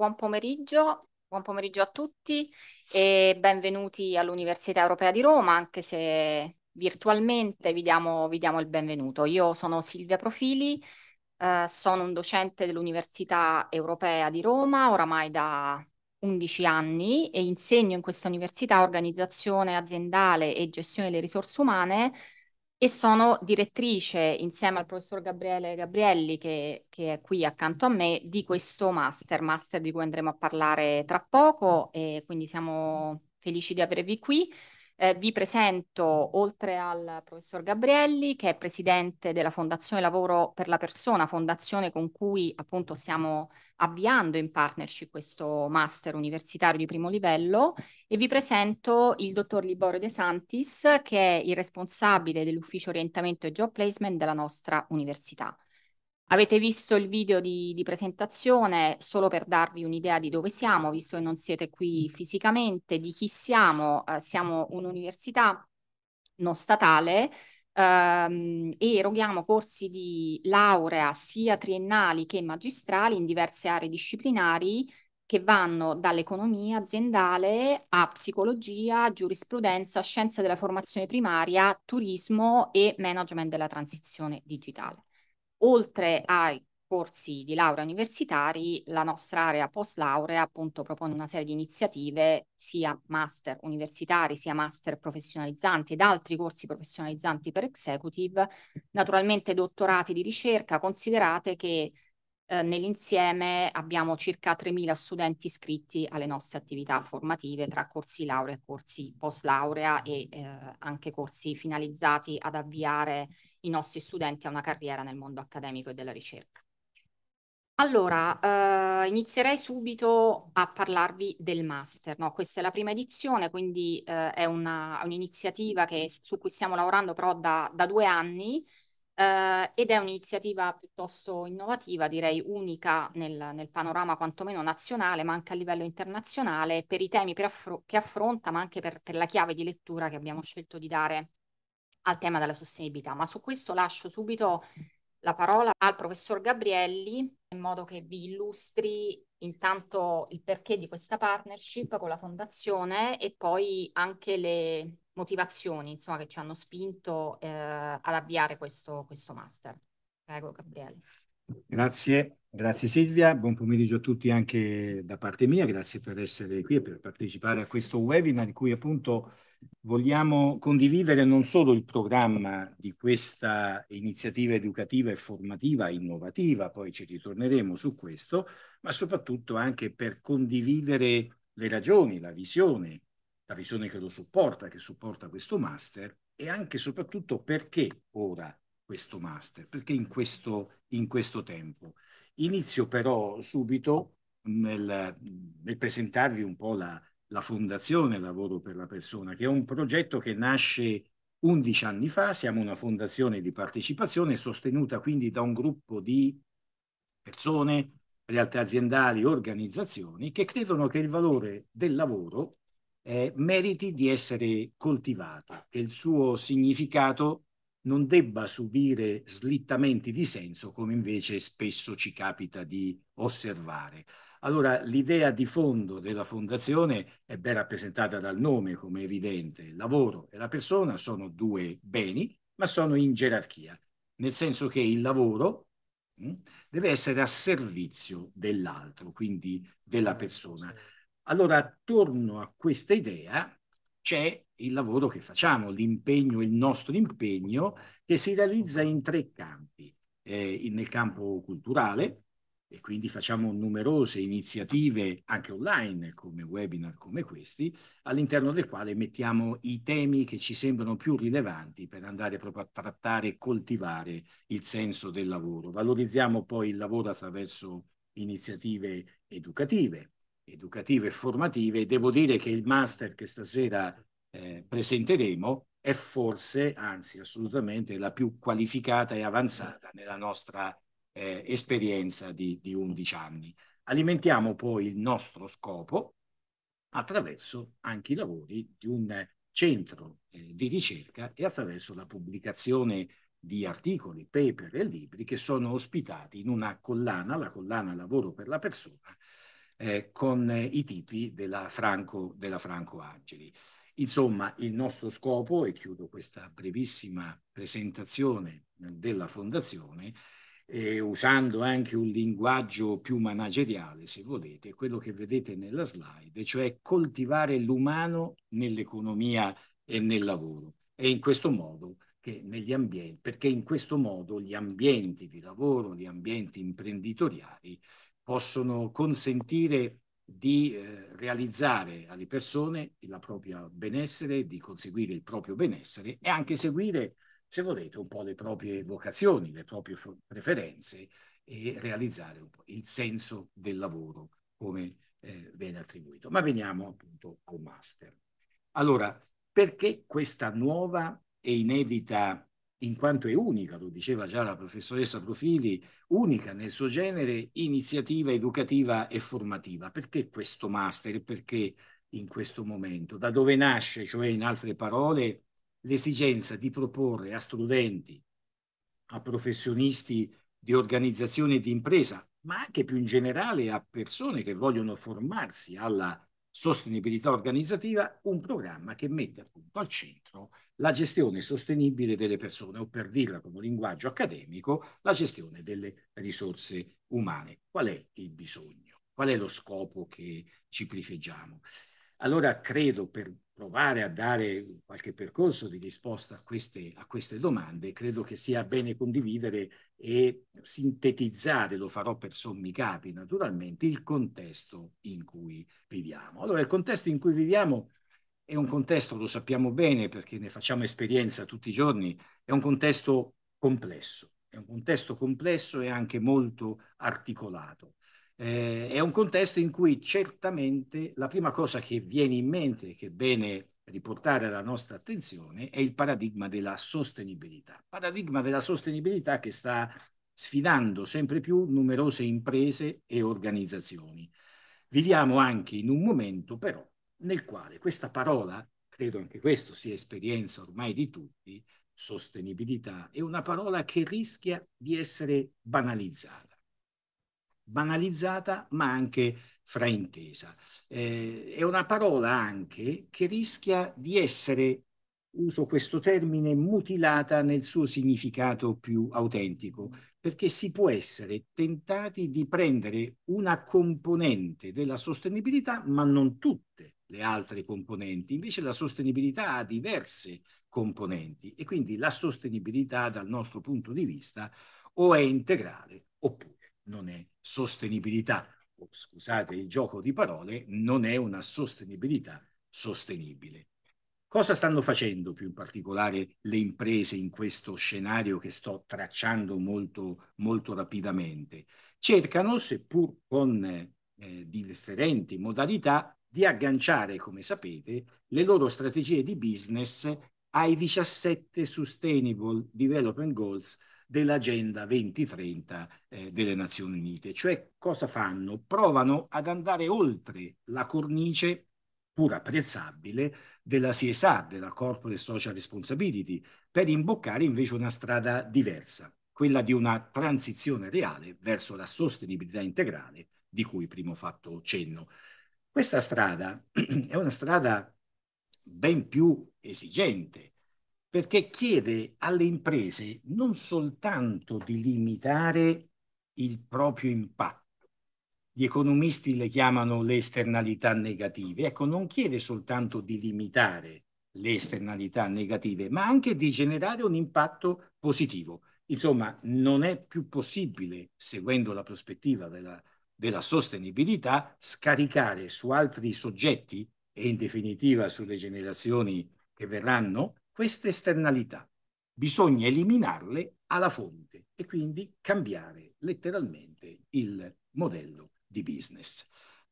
Buon pomeriggio, buon pomeriggio a tutti e benvenuti all'Università Europea di Roma, anche se virtualmente vi diamo, vi diamo il benvenuto. Io sono Silvia Profili, eh, sono un docente dell'Università Europea di Roma oramai da 11 anni e insegno in questa università organizzazione aziendale e gestione delle risorse umane e sono direttrice insieme al professor Gabriele Gabrielli che, che, è qui accanto a me di questo master, master di cui andremo a parlare tra poco e quindi siamo felici di avervi qui. Eh, vi presento, oltre al professor Gabrielli, che è presidente della Fondazione Lavoro per la Persona, fondazione con cui appunto stiamo avviando in partnership questo master universitario di primo livello, e vi presento il dottor Liborio De Santis, che è il responsabile dell'ufficio orientamento e job placement della nostra università. Avete visto il video di, di, presentazione solo per darvi un'idea di dove siamo, visto che non siete qui fisicamente, di chi siamo. Eh, siamo un'università non statale ehm, e eroghiamo corsi di laurea sia triennali che magistrali in diverse aree disciplinari che vanno dall'economia aziendale a psicologia, giurisprudenza, scienza della formazione primaria, turismo e management della transizione digitale oltre ai corsi di laurea universitari, la nostra area post laurea appunto propone una serie di iniziative sia master universitari, sia master professionalizzanti ed altri corsi professionalizzanti per executive, naturalmente dottorati di ricerca, considerate che eh, nell'insieme abbiamo circa 3.000 studenti iscritti alle nostre attività formative tra corsi laurea e corsi post laurea e eh, anche corsi finalizzati ad avviare i nostri studenti a una carriera nel mondo accademico e della ricerca. Allora, eh, inizierei subito a parlarvi del master. No? Questa è la prima edizione, quindi eh, è un'iniziativa un su cui stiamo lavorando però da, da due anni eh, ed è un'iniziativa piuttosto innovativa, direi unica nel, nel, panorama quantomeno nazionale, ma anche a livello internazionale, per i temi per affro che affronta, ma anche per, per la chiave di lettura che abbiamo scelto di dare al tema della sostenibilità, ma su questo lascio subito la parola al professor Gabrielli in modo che vi illustri intanto il perché di questa partnership con la fondazione e poi anche le motivazioni insomma, che ci hanno spinto eh, ad avviare questo, questo master. Prego Gabrielli. Grazie, grazie Silvia, buon pomeriggio a tutti anche da parte mia, grazie per essere qui e per partecipare a questo webinar in cui appunto vogliamo condividere non solo il programma di questa iniziativa educativa e formativa innovativa, poi ci ritorneremo su questo, ma soprattutto anche per condividere le ragioni, la visione, la visione che lo supporta, che supporta questo master e anche e soprattutto perché ora questo master, perché in questo in questo tempo. Inizio però subito nel, nel presentarvi un po' la, la, Fondazione Lavoro per la Persona, che è un progetto che nasce 11 anni fa, siamo una fondazione di partecipazione sostenuta quindi da un gruppo di persone, realtà aziendali, organizzazioni che credono che il valore del lavoro eh, meriti di essere coltivato, che il suo significato non debba subire slittamenti di senso come invece spesso ci capita di osservare. Allora l'idea di fondo della fondazione è ben rappresentata dal nome, come evidente. Il lavoro e la persona sono due beni, ma sono in gerarchia, nel senso che il lavoro mh, mm, deve essere a servizio dell'altro, quindi della ah, persona. Allora, attorno a questa idea c'è il lavoro che facciamo, l'impegno, il nostro impegno che si realizza in tre campi. Eh, nel campo culturale, e quindi facciamo numerose iniziative anche online come webinar come questi, all'interno del quale mettiamo i temi che ci sembrano più rilevanti per andare proprio a trattare e coltivare il senso del lavoro. Valorizziamo poi il lavoro attraverso iniziative educative, educative e formative. Devo dire che il master che stasera eh, presenteremo è forse, anzi assolutamente, la più qualificata e avanzata nella nostra eh, esperienza di, di 11 anni. Alimentiamo poi il nostro scopo attraverso anche i lavori di un centro eh, di ricerca e attraverso la pubblicazione di articoli, paper e libri che sono ospitati in una collana, la collana Lavoro per la persona, eh, con eh, i tipi della Franco, della Franco Angeli. Insomma, il nostro scopo, e chiudo questa brevissima presentazione della Fondazione, eh, usando anche un linguaggio più manageriale, se volete, quello che vedete nella slide, cioè coltivare l'umano nell'economia e nel lavoro. E in questo modo che negli ambienti, perché in questo modo gli ambienti di lavoro, gli ambienti imprenditoriali possono consentire di eh, realizzare alle persone il proprio benessere, di conseguire il proprio benessere e anche seguire, se volete, un po' le proprie vocazioni, le proprie preferenze e realizzare un po' il senso del lavoro come eh, viene attribuito. Ma veniamo appunto al master. Allora, perché questa nuova e inedita in quanto è unica, lo diceva già la professoressa Profili, unica nel suo genere iniziativa educativa e formativa. Perché questo master? Perché in questo momento? Da dove nasce, cioè in altre parole, l'esigenza di proporre a studenti, a professionisti di organizzazione e di impresa, ma anche più in generale a persone che vogliono formarsi alla sostenibilità organizzativa, un programma che mette appunto al centro la gestione sostenibile delle persone o per dirla con un linguaggio accademico, la gestione delle risorse umane. Qual è il bisogno? Qual è lo scopo che ci prefeggiamo? Allora credo per provare a dare qualche percorso di risposta a queste, a queste domande, credo che sia bene condividere e sintetizzare, lo farò per sommi capi naturalmente, il contesto in cui viviamo. Allora, il contesto in cui viviamo è un contesto, lo sappiamo bene perché ne facciamo esperienza tutti i giorni, è un contesto complesso, è un contesto complesso e anche molto articolato. Eh, è un contesto in cui certamente la prima cosa che viene in mente, che è bene riportare alla nostra attenzione è il paradigma della sostenibilità. Paradigma della sostenibilità che sta sfidando sempre più numerose imprese e organizzazioni. Viviamo anche in un momento però nel quale questa parola, credo anche questo sia esperienza ormai di tutti, sostenibilità, è una parola che rischia di essere banalizzata. Banalizzata ma anche fraintesa. Eh, è una parola anche che rischia di essere, uso questo termine, mutilata nel suo significato più autentico, perché si può essere tentati di prendere una componente della sostenibilità, ma non tutte le altre componenti. Invece la sostenibilità ha diverse componenti e quindi la sostenibilità dal nostro punto di vista o è integrale oppure non è sostenibilità scusate il gioco di parole, non è una sostenibilità sostenibile. Cosa stanno facendo più in particolare le imprese in questo scenario che sto tracciando molto, molto rapidamente? Cercano, seppur con eh, differenti modalità, di agganciare, come sapete, le loro strategie di business ai 17 Sustainable Development Goals dell'Agenda 2030 eh, delle Nazioni Unite. Cioè cosa fanno? Provano ad andare oltre la cornice pur apprezzabile della CSA, della Corporate Social Responsibility, per imboccare invece una strada diversa, quella di una transizione reale verso la sostenibilità integrale di cui prima ho fatto cenno. Questa strada è una strada ben più esigente, perché chiede alle imprese non soltanto di limitare il proprio impatto, gli economisti le chiamano le esternalità negative, ecco, non chiede soltanto di limitare le esternalità negative, ma anche di generare un impatto positivo. Insomma, non è più possibile, seguendo la prospettiva della, della sostenibilità, scaricare su altri soggetti e in definitiva sulle generazioni che verranno queste esternalità. Bisogna eliminarle alla fonte e quindi cambiare letteralmente il modello di business.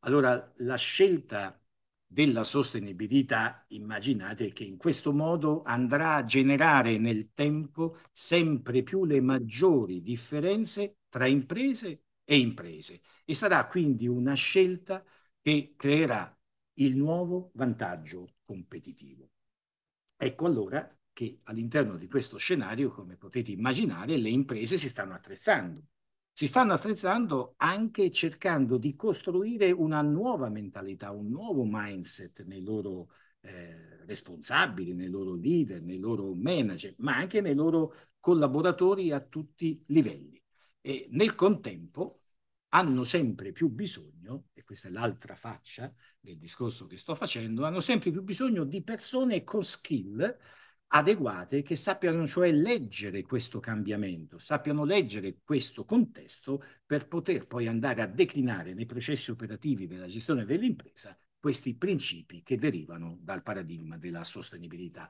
Allora la scelta della sostenibilità, immaginate che in questo modo andrà a generare nel tempo sempre più le maggiori differenze tra imprese e imprese e sarà quindi una scelta che creerà il nuovo vantaggio competitivo. Ecco allora che all'interno di questo scenario, come potete immaginare, le imprese si stanno attrezzando. Si stanno attrezzando anche cercando di costruire una nuova mentalità, un nuovo mindset nei loro eh, responsabili, nei loro leader, nei loro manager, ma anche nei loro collaboratori a tutti i livelli. E nel contempo hanno sempre più bisogno, e questa è l'altra faccia del discorso che sto facendo, hanno sempre più bisogno di persone con skill adeguate che sappiano cioè leggere questo cambiamento, sappiano leggere questo contesto per poter poi andare a declinare nei processi operativi della gestione dell'impresa questi principi che derivano dal paradigma della sostenibilità.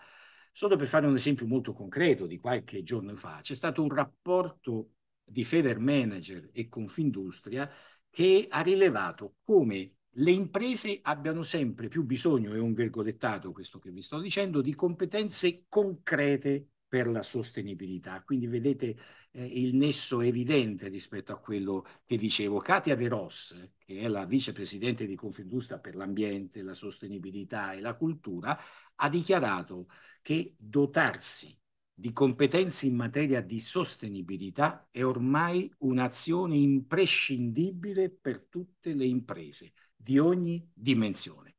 Solo per fare un esempio molto concreto di qualche giorno fa, c'è stato un rapporto di Federmanager e Confindustria che ha rilevato come le imprese abbiano sempre più bisogno, è un virgolettato questo che vi sto dicendo, di competenze concrete per la sostenibilità. Quindi vedete eh, il nesso evidente rispetto a quello che dicevo. Katia De Ross, che è la vicepresidente di Confindustria per l'ambiente, la sostenibilità e la cultura, ha dichiarato che dotarsi di competenze in materia di sostenibilità è ormai un'azione imprescindibile per tutte le imprese di ogni dimensione.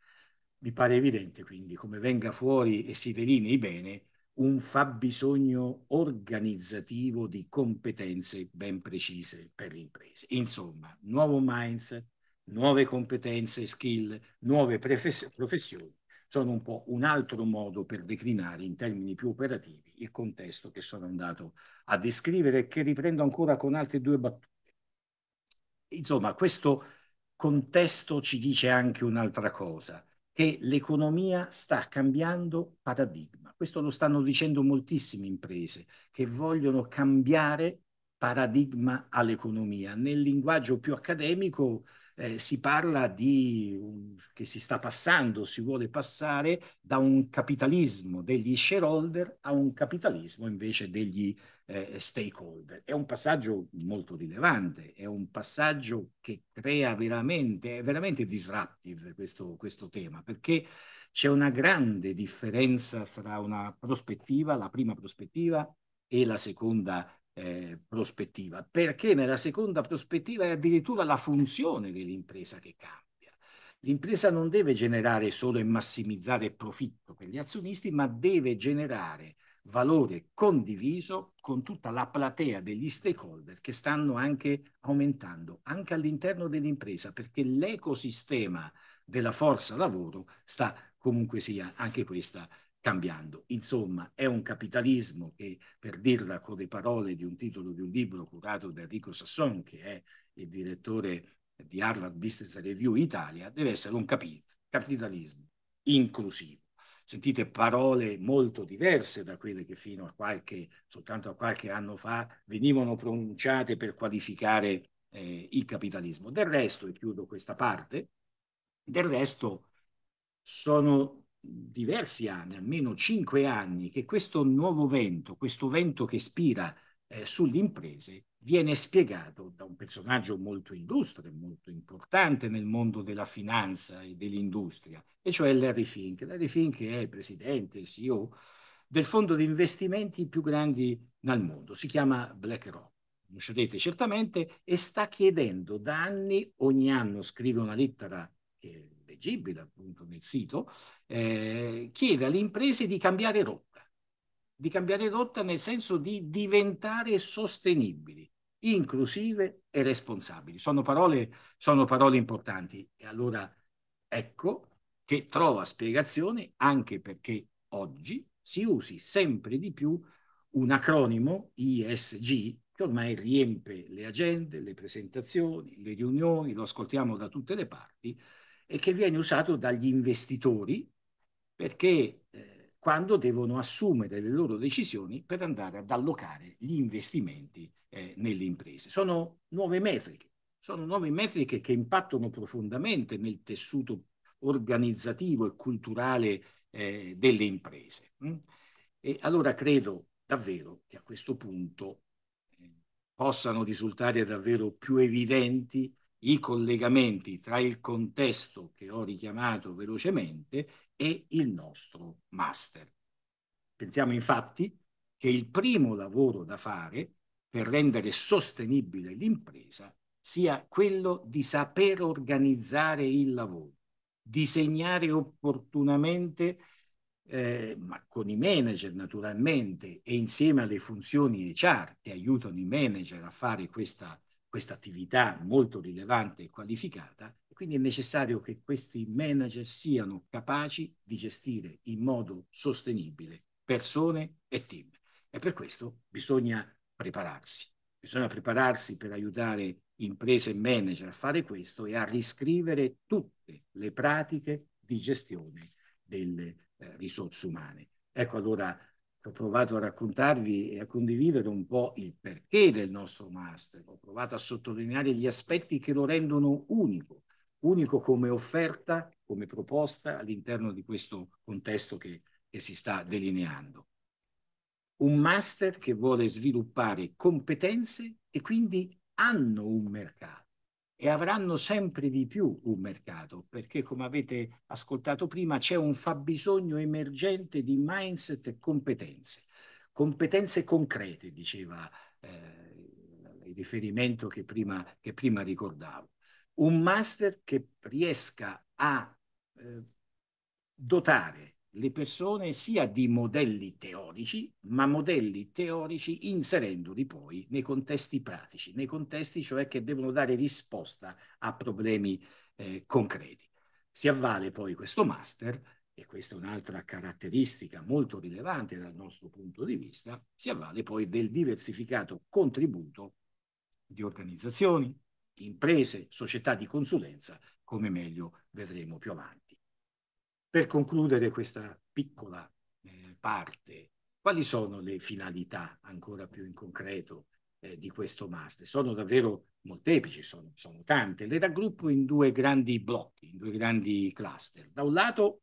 Mi pare evidente quindi come venga fuori e si delinei bene un fabbisogno organizzativo di competenze ben precise per le imprese. Insomma, nuovo mindset, nuove competenze, skill, nuove professioni sono un po' un altro modo per declinare in termini più operativi il contesto che sono andato a descrivere e che riprendo ancora con altre due battute. Insomma, questo contesto ci dice anche un'altra cosa, che l'economia sta cambiando paradigma. Questo lo stanno dicendo moltissime imprese che vogliono cambiare paradigma all'economia. Nel linguaggio più accademico eh, si parla di um, che si sta passando, si vuole passare da un capitalismo degli shareholder a un capitalismo invece degli eh, stakeholder. È un passaggio molto rilevante, è un passaggio che crea veramente, è veramente disruptive questo, questo tema, perché c'è una grande differenza tra una prospettiva, la prima prospettiva, e la seconda eh, prospettiva, perché nella seconda prospettiva è addirittura la funzione dell'impresa che cambia. L'impresa non deve generare solo e massimizzare profitto per gli azionisti, ma deve generare valore condiviso con tutta la platea degli stakeholder che stanno anche aumentando, anche all'interno dell'impresa, perché l'ecosistema della forza lavoro sta comunque sia anche questa cambiando. Insomma, è un capitalismo che, per dirla con le parole di un titolo di un libro curato da Enrico Sasson, che è il direttore di Harvard Business Review Italia, deve essere un capi- capitalismo inclusivo. Sentite parole molto diverse da quelle che fino a qualche, soltanto a qualche anno fa, venivano pronunciate per qualificare eh, il capitalismo. Del resto, e chiudo questa parte, del resto sono diversi anni, almeno cinque anni, che questo nuovo vento, questo vento che spira eh, sulle imprese, viene spiegato da un personaggio molto illustre, molto importante nel mondo della finanza e dell'industria, e cioè Larry Fink. Larry Fink è presidente, CEO del fondo di investimenti più grandi nel mondo, si chiama BlackRock. Conoscerete certamente e sta chiedendo da anni, ogni anno scrive una lettera che leggibile appunto nel sito, eh, chiede alle imprese di cambiare rotta, di cambiare rotta nel senso di diventare sostenibili, inclusive e responsabili. Sono parole, sono parole importanti e allora ecco che trova spiegazione anche perché oggi si usi sempre di più un acronimo ISG che ormai riempie le agende, le presentazioni, le riunioni, lo ascoltiamo da tutte le parti e che viene usato dagli investitori perché eh, quando devono assumere le loro decisioni per andare ad allocare gli investimenti eh, nelle imprese. Sono nuove metriche, sono nuove metriche che impattano profondamente nel tessuto organizzativo e culturale eh, delle imprese. Mm? E allora credo davvero che a questo punto eh, possano risultare davvero più evidenti i collegamenti tra il contesto che ho richiamato velocemente e il nostro master. Pensiamo infatti che il primo lavoro da fare per rendere sostenibile l'impresa sia quello di saper organizzare il lavoro, disegnare opportunamente, eh, ma con i manager naturalmente e insieme alle funzioni HR che aiutano i manager a fare questa questa attività molto rilevante e qualificata, quindi è necessario che questi manager siano capaci di gestire in modo sostenibile persone e team. E per questo bisogna prepararsi. Bisogna prepararsi per aiutare imprese e manager a fare questo e a riscrivere tutte le pratiche di gestione delle eh, risorse umane. Ecco allora ho provato a raccontarvi e a condividere un po' il perché del nostro master, ho provato a sottolineare gli aspetti che lo rendono unico, unico come offerta, come proposta all'interno di questo contesto che, che si sta delineando. Un master che vuole sviluppare competenze e quindi hanno un mercato e avranno sempre di più un mercato, perché come avete ascoltato prima c'è un fabbisogno emergente di mindset e competenze, competenze concrete, diceva eh, il riferimento che prima, che prima, ricordavo. Un master che riesca a eh, dotare le persone sia di modelli teorici, ma modelli teorici inserendoli poi nei contesti pratici, nei contesti cioè che devono dare risposta a problemi eh, concreti. Si avvale poi questo master, e questa è un'altra caratteristica molto rilevante dal nostro punto di vista, si avvale poi del diversificato contributo di organizzazioni, imprese, società di consulenza, come meglio vedremo più avanti. Per concludere questa piccola eh, parte, quali sono le finalità ancora più in concreto eh, di questo master? Sono davvero molteplici, sono, sono tante. Le raggruppo in due grandi blocchi, in due grandi cluster. Da un lato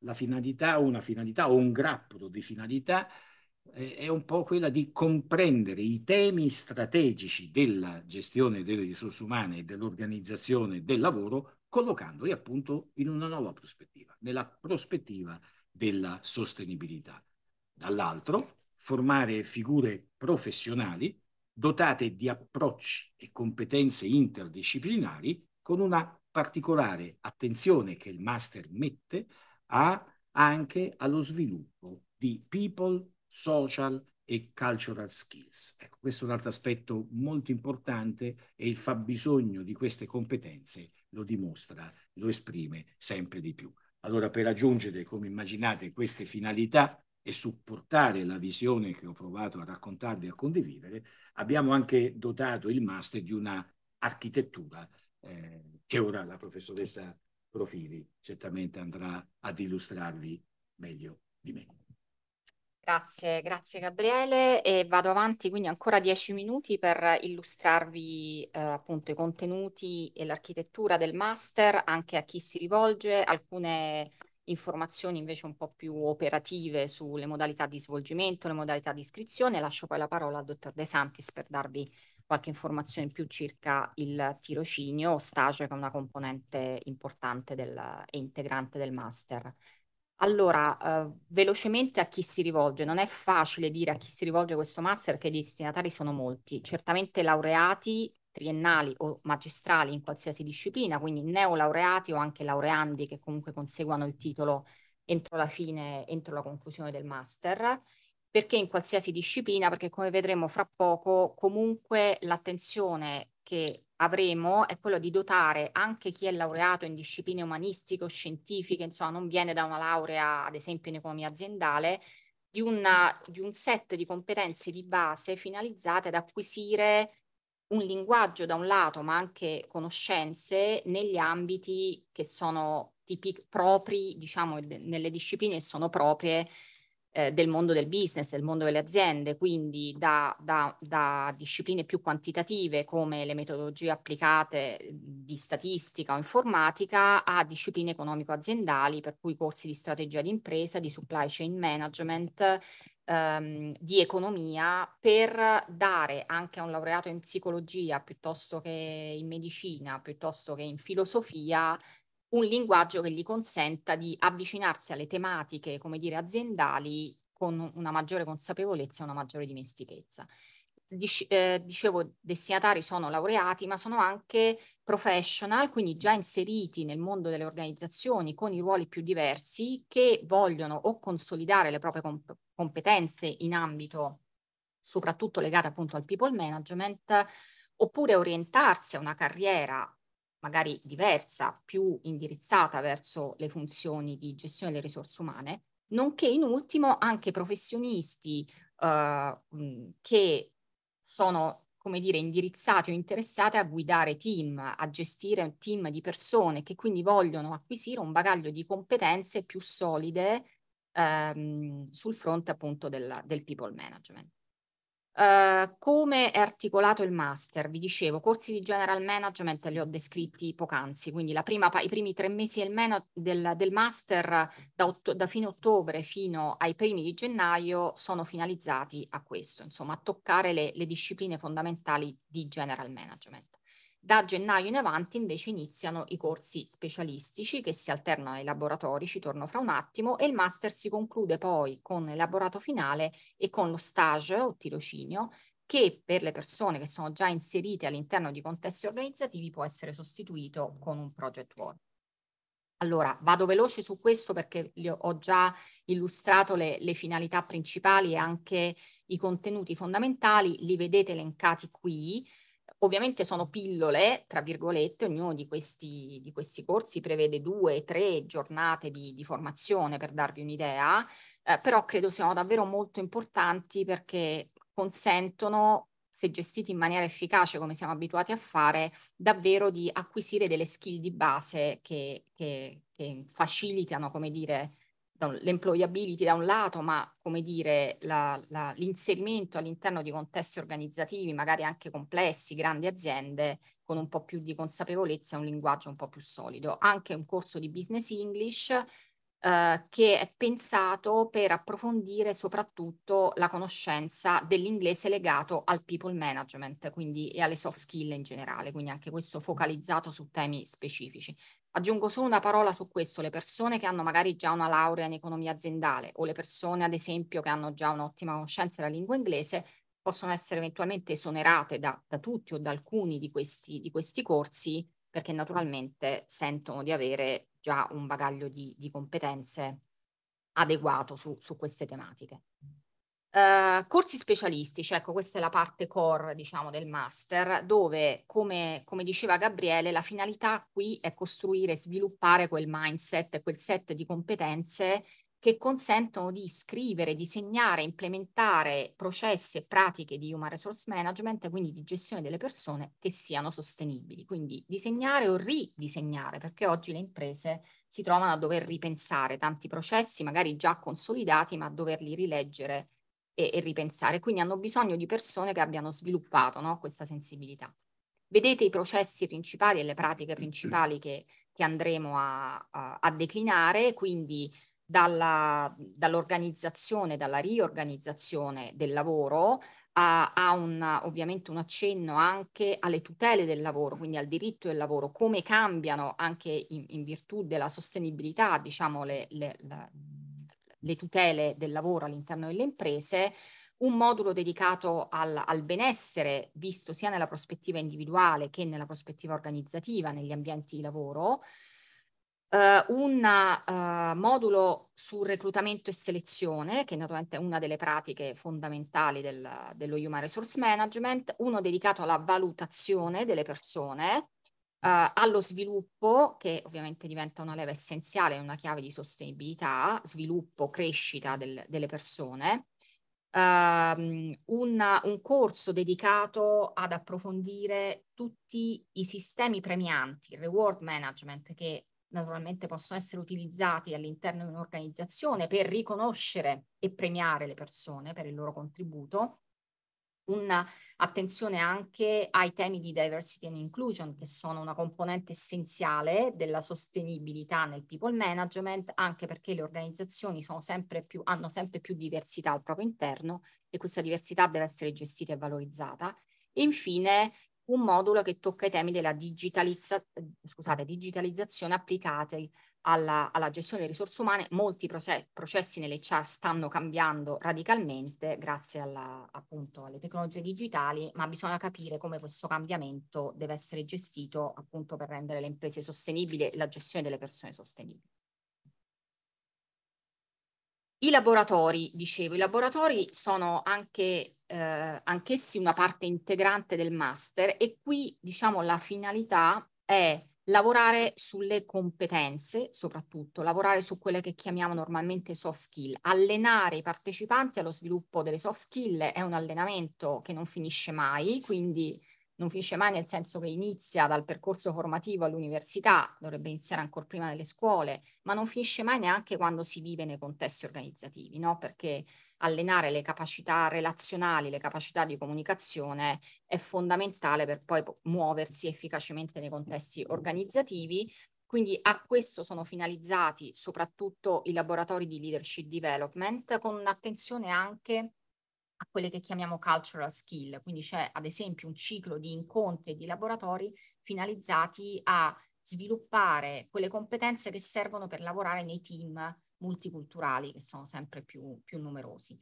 la finalità, una finalità o un grappolo di finalità eh, è un po' quella di comprendere i temi strategici della gestione delle risorse umane e dell'organizzazione del lavoro collocandoli appunto in una nuova prospettiva, nella prospettiva della sostenibilità. Dall'altro, formare figure professionali dotate di approcci e competenze interdisciplinari con una particolare attenzione che il master mette a, anche allo sviluppo di people, social e cultural skills. Ecco, questo è un altro aspetto molto importante e il fabbisogno di queste competenze lo dimostra, lo esprime sempre di più. Allora per raggiungere, come immaginate, queste finalità e supportare la visione che ho provato a raccontarvi e a condividere, abbiamo anche dotato il master di una architettura eh, che ora la professoressa Profili certamente andrà ad illustrarvi meglio di me. Grazie, grazie Gabriele e vado avanti quindi ancora dieci minuti per illustrarvi eh, appunto i contenuti e l'architettura del master anche a chi si rivolge, alcune informazioni invece un po' più operative sulle modalità di svolgimento, le modalità di iscrizione. Lascio poi la parola al dottor De Santis per darvi qualche informazione in più circa il tirocinio o stage che è una componente importante del, e integrante del master. Allora, eh, velocemente a chi si rivolge, non è facile dire a chi si rivolge questo master che i destinatari sono molti, certamente laureati triennali o magistrali in qualsiasi disciplina, quindi neolaureati o anche laureandi che comunque conseguono il titolo entro la fine, entro la conclusione del master, perché in qualsiasi disciplina, perché come vedremo fra poco, comunque l'attenzione che avremo è quello di dotare anche chi è laureato in discipline umanistiche o scientifiche, insomma non viene da una laurea ad esempio in economia aziendale, di, una, di un set di competenze di base finalizzate ad acquisire un linguaggio da un lato, ma anche conoscenze negli ambiti che sono tipi propri, diciamo, nelle discipline che sono proprie eh, del mondo del business, del mondo delle aziende, quindi da, da, da discipline più quantitative come le metodologie applicate di statistica o informatica a discipline economico-aziendali, per cui corsi di strategia d'impresa, di supply chain management, ehm, di economia per dare anche a un laureato in psicologia piuttosto che in medicina, piuttosto che in filosofia, un linguaggio che gli consenta di avvicinarsi alle tematiche, come dire, aziendali con una maggiore consapevolezza e una maggiore dimestichezza. Dic- eh, dicevo, destinatari sono laureati, ma sono anche professional, quindi già inseriti nel mondo delle organizzazioni con i ruoli più diversi che vogliono o consolidare le proprie comp- competenze in ambito soprattutto legate appunto al people management, oppure orientarsi a una carriera magari diversa, più indirizzata verso le funzioni di gestione delle risorse umane, nonché in ultimo anche professionisti eh, che sono, come dire, indirizzati o interessati a guidare team, a gestire un team di persone che quindi vogliono acquisire un bagaglio di competenze più solide ehm, sul fronte appunto della, del people management. Uh, come è articolato il master? Vi dicevo, corsi di general management li ho descritti poc'anzi, quindi prima, i primi tre mesi del, man- del, del master da, ott- da, fine ottobre fino ai primi di gennaio sono finalizzati a questo, insomma a toccare le, le discipline fondamentali di general management. Da gennaio in avanti invece iniziano i corsi specialistici che si alternano ai laboratori, ci torno fra un attimo, e il master si conclude poi con il laborato finale e con lo stage o tirocinio che per le persone che sono già inserite all'interno di contesti organizzativi può essere sostituito con un project work. Allora, vado veloce su questo perché ho già illustrato le, le, finalità principali e anche i contenuti fondamentali, li vedete elencati qui. Ovviamente sono pillole, tra virgolette, ognuno di questi, di questi corsi prevede due, tre giornate di, di formazione per darvi un'idea, eh, però credo siano davvero molto importanti perché consentono, se gestiti in maniera efficace come siamo abituati a fare, davvero di acquisire delle skill di base che, che, che facilitano, come dire, l'employability da un lato, ma come dire la, la, l'inserimento all'interno di contesti organizzativi, magari anche complessi, grandi aziende, con un po' più di consapevolezza e un linguaggio un po' più solido. Anche un corso di business English eh, che è pensato per approfondire soprattutto la conoscenza dell'inglese legato al people management quindi, e alle soft skill in generale, quindi anche questo focalizzato su temi specifici. Aggiungo solo una parola su questo, le persone che hanno magari già una laurea in economia aziendale o le persone ad esempio che hanno già un'ottima conoscenza della lingua inglese possono essere eventualmente esonerate da, da tutti o da alcuni di questi, di questi, corsi perché naturalmente sentono di avere già un bagaglio di, di competenze adeguato su, su queste tematiche. Uh, corsi specialistici, ecco questa è la parte core diciamo del master, dove come, come, diceva Gabriele la finalità qui è costruire, sviluppare quel mindset, quel set di competenze che consentono di scrivere, disegnare, implementare processi e pratiche di human resource management, quindi di gestione delle persone che siano sostenibili. Quindi disegnare o ridisegnare, perché oggi le imprese si trovano a dover ripensare tanti processi, magari già consolidati, ma a doverli rileggere e, e ripensare. Quindi hanno bisogno di persone che abbiano sviluppato no, questa sensibilità. Vedete i processi principali e le pratiche principali che, che andremo a, a, a declinare, quindi dalla, dall'organizzazione, dalla riorganizzazione del lavoro, ha, ovviamente un accenno anche alle tutele del lavoro, quindi al diritto del lavoro, come cambiano anche in, in virtù della sostenibilità, diciamo, le, le, le, le tutele del lavoro all'interno delle imprese, un modulo dedicato al, al, benessere, visto sia nella prospettiva individuale che nella prospettiva organizzativa negli ambienti di lavoro, eh, un eh, modulo sul reclutamento e selezione, che è naturalmente una delle pratiche fondamentali del, dello Human Resource Management, uno dedicato alla valutazione delle persone, Uh, allo sviluppo, che ovviamente diventa una leva essenziale, una chiave di sostenibilità, sviluppo, crescita del, delle persone, uh, ehm, una, un corso dedicato ad approfondire tutti i sistemi premianti, il reward management, che naturalmente possono essere utilizzati all'interno di un'organizzazione per riconoscere e premiare le persone per il loro contributo un'attenzione anche ai temi di diversity and inclusion, che sono una componente essenziale della sostenibilità nel people management, anche perché le organizzazioni sempre più, hanno sempre più diversità al proprio interno e questa diversità deve essere gestita e valorizzata. E infine un modulo che tocca i temi della digitalizza- scusate, digitalizzazione applicate alla, alla gestione delle risorse umane, molti processi nelle nell'HR stanno cambiando radicalmente grazie alla, appunto alle tecnologie digitali, ma bisogna capire come questo cambiamento deve essere gestito appunto per rendere le imprese sostenibili e la gestione delle persone sostenibili. I laboratori, dicevo, i laboratori sono anche, eh, anch'essi una parte integrante del master e qui diciamo la finalità è lavorare sulle competenze, soprattutto lavorare su quelle che chiamiamo normalmente soft skill, allenare i partecipanti allo sviluppo delle soft skill è un allenamento che non finisce mai, quindi non finisce mai nel senso che inizia dal percorso formativo all'università, dovrebbe iniziare ancora prima delle scuole, ma non finisce mai neanche quando si vive nei contesti organizzativi, no? perché allenare le capacità relazionali, le capacità di comunicazione è fondamentale per poi muoversi efficacemente nei contesti organizzativi. Quindi a questo sono finalizzati soprattutto i laboratori di leadership development con un'attenzione anche a quelle che chiamiamo cultural skill, quindi c'è ad esempio un ciclo di incontri e di laboratori finalizzati a sviluppare quelle competenze che servono per lavorare nei team multiculturali che sono sempre più, più numerosi.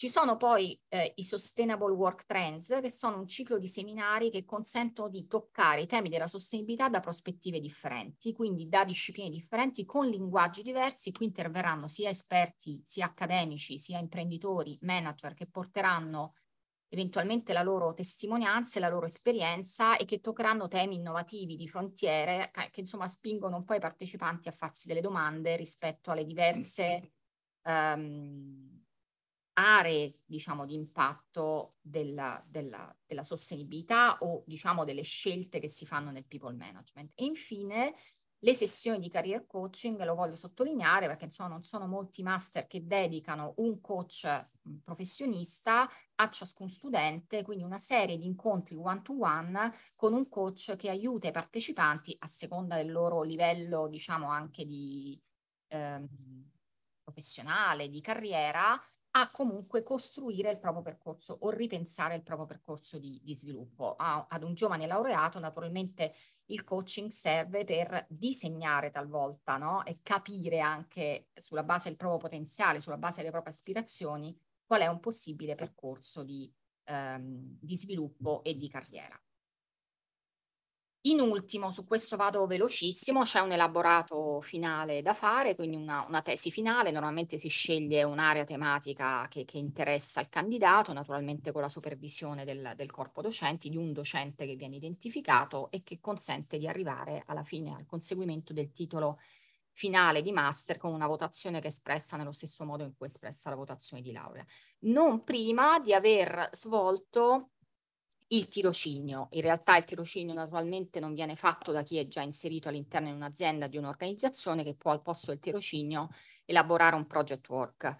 Ci sono poi eh, i Sustainable Work Trends, che sono un ciclo di seminari che consentono di toccare i temi della sostenibilità da prospettive differenti, quindi da discipline differenti, con linguaggi diversi. Qui interverranno sia esperti, sia accademici, sia imprenditori, manager, che porteranno eventualmente la loro testimonianza e la loro esperienza e che toccheranno temi innovativi di frontiere che insomma spingono un po' i partecipanti a farsi delle domande rispetto alle diverse um, aree diciamo, di impatto della, della, della, sostenibilità o diciamo, delle scelte che si fanno nel people management. E infine le sessioni di career coaching, lo voglio sottolineare perché insomma non sono molti master che dedicano un coach professionista a ciascun studente, quindi una serie di incontri one to one con un coach che aiuta i partecipanti a seconda del loro livello, diciamo anche di eh, professionale, di carriera, a comunque costruire il proprio percorso o ripensare il proprio percorso di, di sviluppo. A, ad un giovane laureato naturalmente il coaching serve per disegnare talvolta no? e capire anche sulla base del proprio potenziale, sulla base delle proprie aspirazioni, qual è un possibile percorso di, ehm, di sviluppo e di carriera. In ultimo, su questo vado velocissimo, c'è un elaborato finale da fare, quindi una, una tesi finale, normalmente si sceglie un'area tematica che, che, interessa il candidato, naturalmente con la supervisione del, del, corpo docenti, di un docente che viene identificato e che consente di arrivare alla fine al conseguimento del titolo finale di master con una votazione che è espressa nello stesso modo in cui è espressa la votazione di laurea. Non prima di aver svolto il tirocinio. In realtà il tirocinio naturalmente non viene fatto da chi è già inserito all'interno di un'azienda, di un'organizzazione che può al posto del tirocinio elaborare un project work.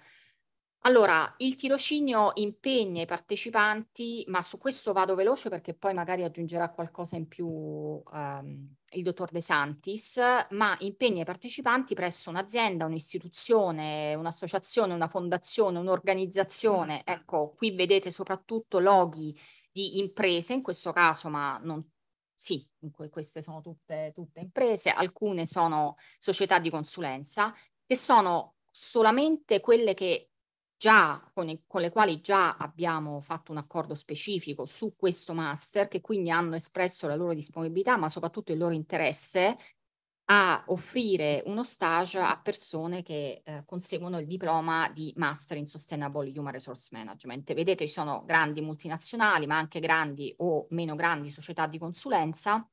Allora, il tirocinio impegna i partecipanti, ma su questo vado veloce perché poi magari aggiungerà qualcosa in più ehm, il dottor De Santis, ma impegna i partecipanti presso un'azienda, un'istituzione, un'associazione, una fondazione, un'organizzazione. Ecco, qui vedete soprattutto loghi di imprese, in questo caso, ma non sì, queste sono tutte, tutte imprese, alcune sono società di consulenza, che sono solamente quelle che già, con, i, con, le quali già abbiamo fatto un accordo specifico su questo master, che quindi hanno espresso la loro disponibilità, ma soprattutto il loro interesse a offrire uno stage a persone che eh, conseguono il diploma di Master in Sustainable Human Resource Management. Vedete, ci sono grandi multinazionali, ma anche grandi o meno grandi società di consulenza.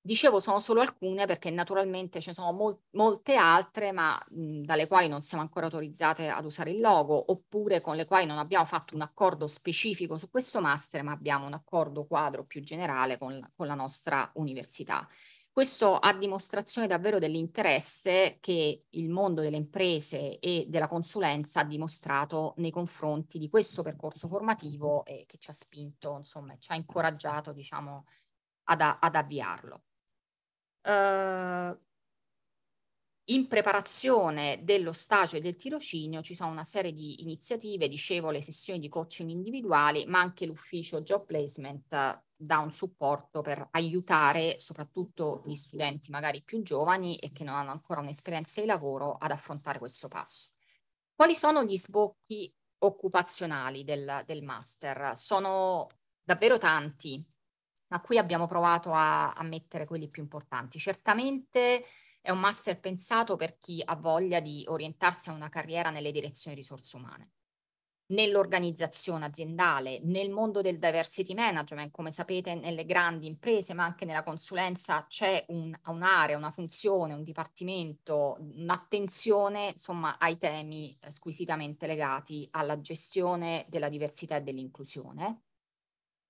Dicevo sono solo alcune perché naturalmente ce ne sono mol- molte altre, ma mh, dalle quali non siamo ancora autorizzate ad usare il logo, oppure con le quali non abbiamo fatto un accordo specifico su questo master, ma abbiamo un accordo quadro più generale con, con la nostra università. Questo a dimostrazione davvero dell'interesse che il mondo delle imprese e della consulenza ha dimostrato nei confronti di questo percorso formativo e che ci ha spinto, insomma, ci ha incoraggiato diciamo, ad, ad avviarlo. Uh, in preparazione dello stage e del tirocinio ci sono una serie di iniziative, dicevo, le sessioni di coaching individuali, ma anche l'ufficio job placement eh, dà un supporto per aiutare soprattutto gli studenti magari più giovani e che non hanno ancora un'esperienza di lavoro ad affrontare questo passo. Quali sono gli sbocchi occupazionali del, del master? Sono davvero tanti, ma qui abbiamo provato a, a mettere quelli più importanti. Certamente è un master pensato per chi ha voglia di orientarsi a una carriera nelle direzioni risorse umane. Nell'organizzazione aziendale, nel mondo del diversity management, come sapete nelle grandi imprese, ma anche nella consulenza c'è un, un'area, una funzione, un dipartimento, un'attenzione insomma, ai temi squisitamente legati alla gestione della diversità e dell'inclusione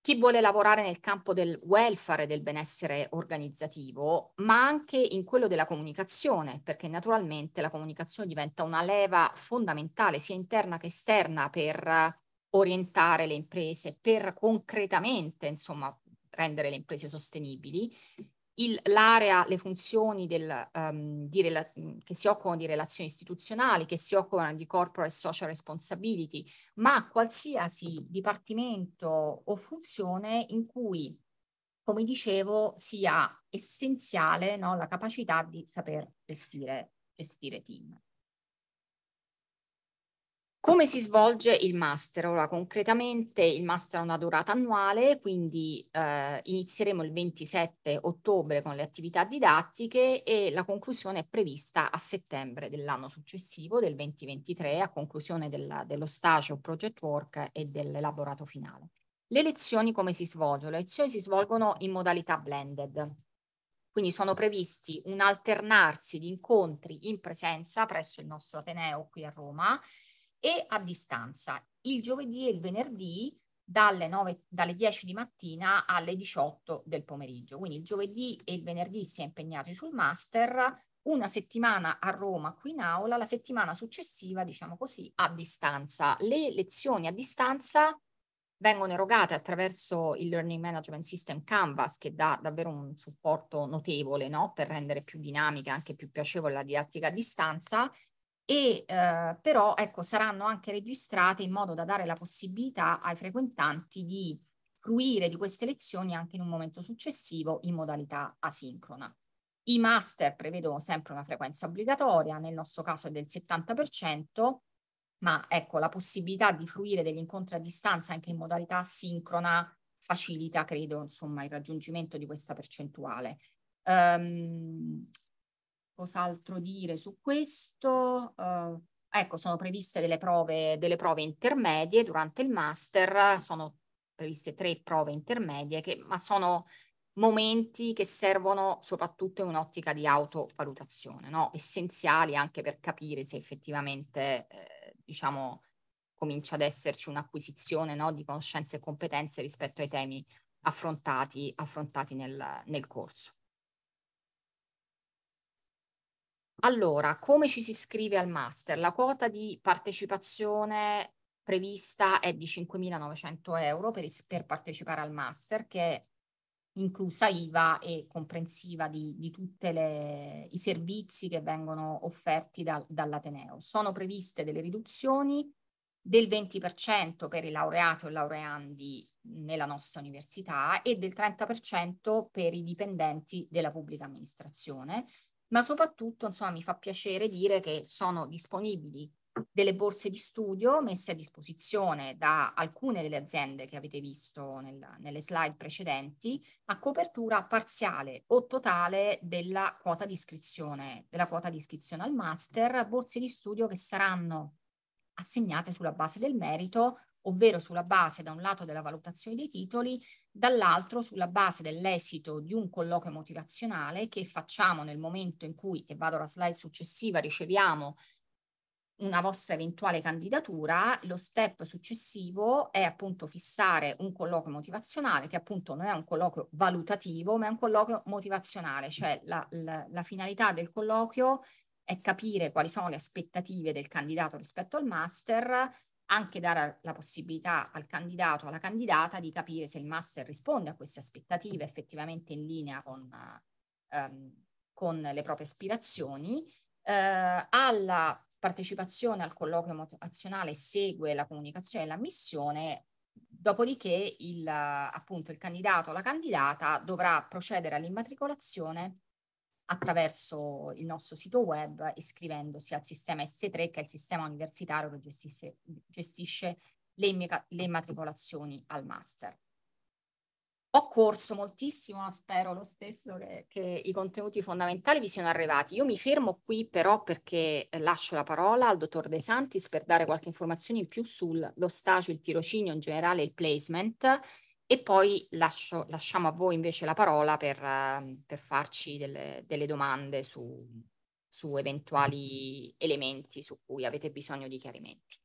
chi vuole lavorare nel campo del welfare, e del benessere organizzativo, ma anche in quello della comunicazione, perché naturalmente la comunicazione diventa una leva fondamentale sia interna che esterna per orientare le imprese, per concretamente, insomma, rendere le imprese sostenibili l'area, le funzioni del, um, rela- che si occupano di relazioni istituzionali, che si occupano di corporate social responsibility, ma qualsiasi dipartimento o funzione in cui, come dicevo, sia essenziale no, la capacità di saper gestire, gestire team. Come si svolge il master? Ora, concretamente il master ha una durata annuale, quindi eh, inizieremo il 27 ottobre con le attività didattiche e la conclusione è prevista a settembre dell'anno successivo, del 2023, a conclusione della, dello stage o project work e dell'elaborato finale. Le lezioni come si svolgono? Le lezioni si svolgono in modalità blended, quindi sono previsti un alternarsi di incontri in presenza presso il nostro Ateneo qui a Roma e a distanza il giovedì e il venerdì dalle, 9, dalle 10 di mattina alle 18 del pomeriggio. Quindi il giovedì e il venerdì si è impegnati sul master, una settimana a Roma qui in aula, la settimana successiva, diciamo così, a distanza. Le lezioni a distanza vengono erogate attraverso il Learning Management System Canvas che dà davvero un supporto notevole no? per rendere più dinamica, e anche più piacevole la didattica a distanza e eh, però ecco, saranno anche registrate in modo da dare la possibilità ai frequentanti di fruire di queste lezioni anche in un momento successivo in modalità asincrona. I master prevedono sempre una frequenza obbligatoria, nel nostro caso è del 70%, ma ecco, la possibilità di fruire degli incontri a distanza anche in modalità asincrona facilita, credo, insomma, il raggiungimento di questa percentuale. Um, Cos'altro dire su questo? Uh, ecco, sono previste delle prove, delle prove intermedie durante il master, sono previste tre prove intermedie, che, ma sono momenti che servono soprattutto in un'ottica di autovalutazione, no? essenziali anche per capire se effettivamente eh, diciamo, comincia ad esserci un'acquisizione no? di conoscenze e competenze rispetto ai temi affrontati, affrontati nel, nel corso. Allora, come ci si iscrive al master? La quota di partecipazione prevista è di 5.900 euro per, is- per, partecipare al master, che è inclusa IVA e comprensiva di, di tutti i servizi che vengono offerti da, dall'Ateneo. Sono previste delle riduzioni del 20% per i laureati o laureandi nella nostra università e del 30% per i dipendenti della pubblica amministrazione ma soprattutto insomma, mi fa piacere dire che sono disponibili delle borse di studio messe a disposizione da alcune delle aziende che avete visto nel, nelle slide precedenti a copertura parziale o totale della quota di iscrizione, della quota di iscrizione al master, borse di studio che saranno assegnate sulla base del merito ovvero sulla base da un lato della valutazione dei titoli, dall'altro sulla base dell'esito di un colloquio motivazionale che facciamo nel momento in cui, e vado alla slide successiva, riceviamo una vostra eventuale candidatura, lo step successivo è appunto fissare un colloquio motivazionale che appunto non è un colloquio valutativo, ma è un colloquio motivazionale, cioè la, la, la finalità del colloquio è capire quali sono le aspettative del candidato rispetto al master, anche dare la possibilità al candidato, alla candidata, di capire se il master risponde a queste aspettative effettivamente in linea con, ehm, con le proprie aspirazioni. Eh, alla partecipazione al colloquio motivazionale segue la comunicazione e l'ammissione, dopodiché il, appunto, il candidato o la candidata dovrà procedere all'immatricolazione attraverso il nostro sito web iscrivendosi al sistema S3 che è il sistema universitario che gestisce, gestisce le, le immatricolazioni al master. Ho corso moltissimo, ma spero lo stesso che, che, i contenuti fondamentali vi siano arrivati. Io mi fermo qui però perché lascio la parola al dottor De Santis per dare qualche informazione in più sullo stage, il tirocinio in generale e il placement e poi lascio, lasciamo a voi invece la parola per, ehm, per farci delle, delle domande su, su eventuali elementi su cui avete bisogno di chiarimenti.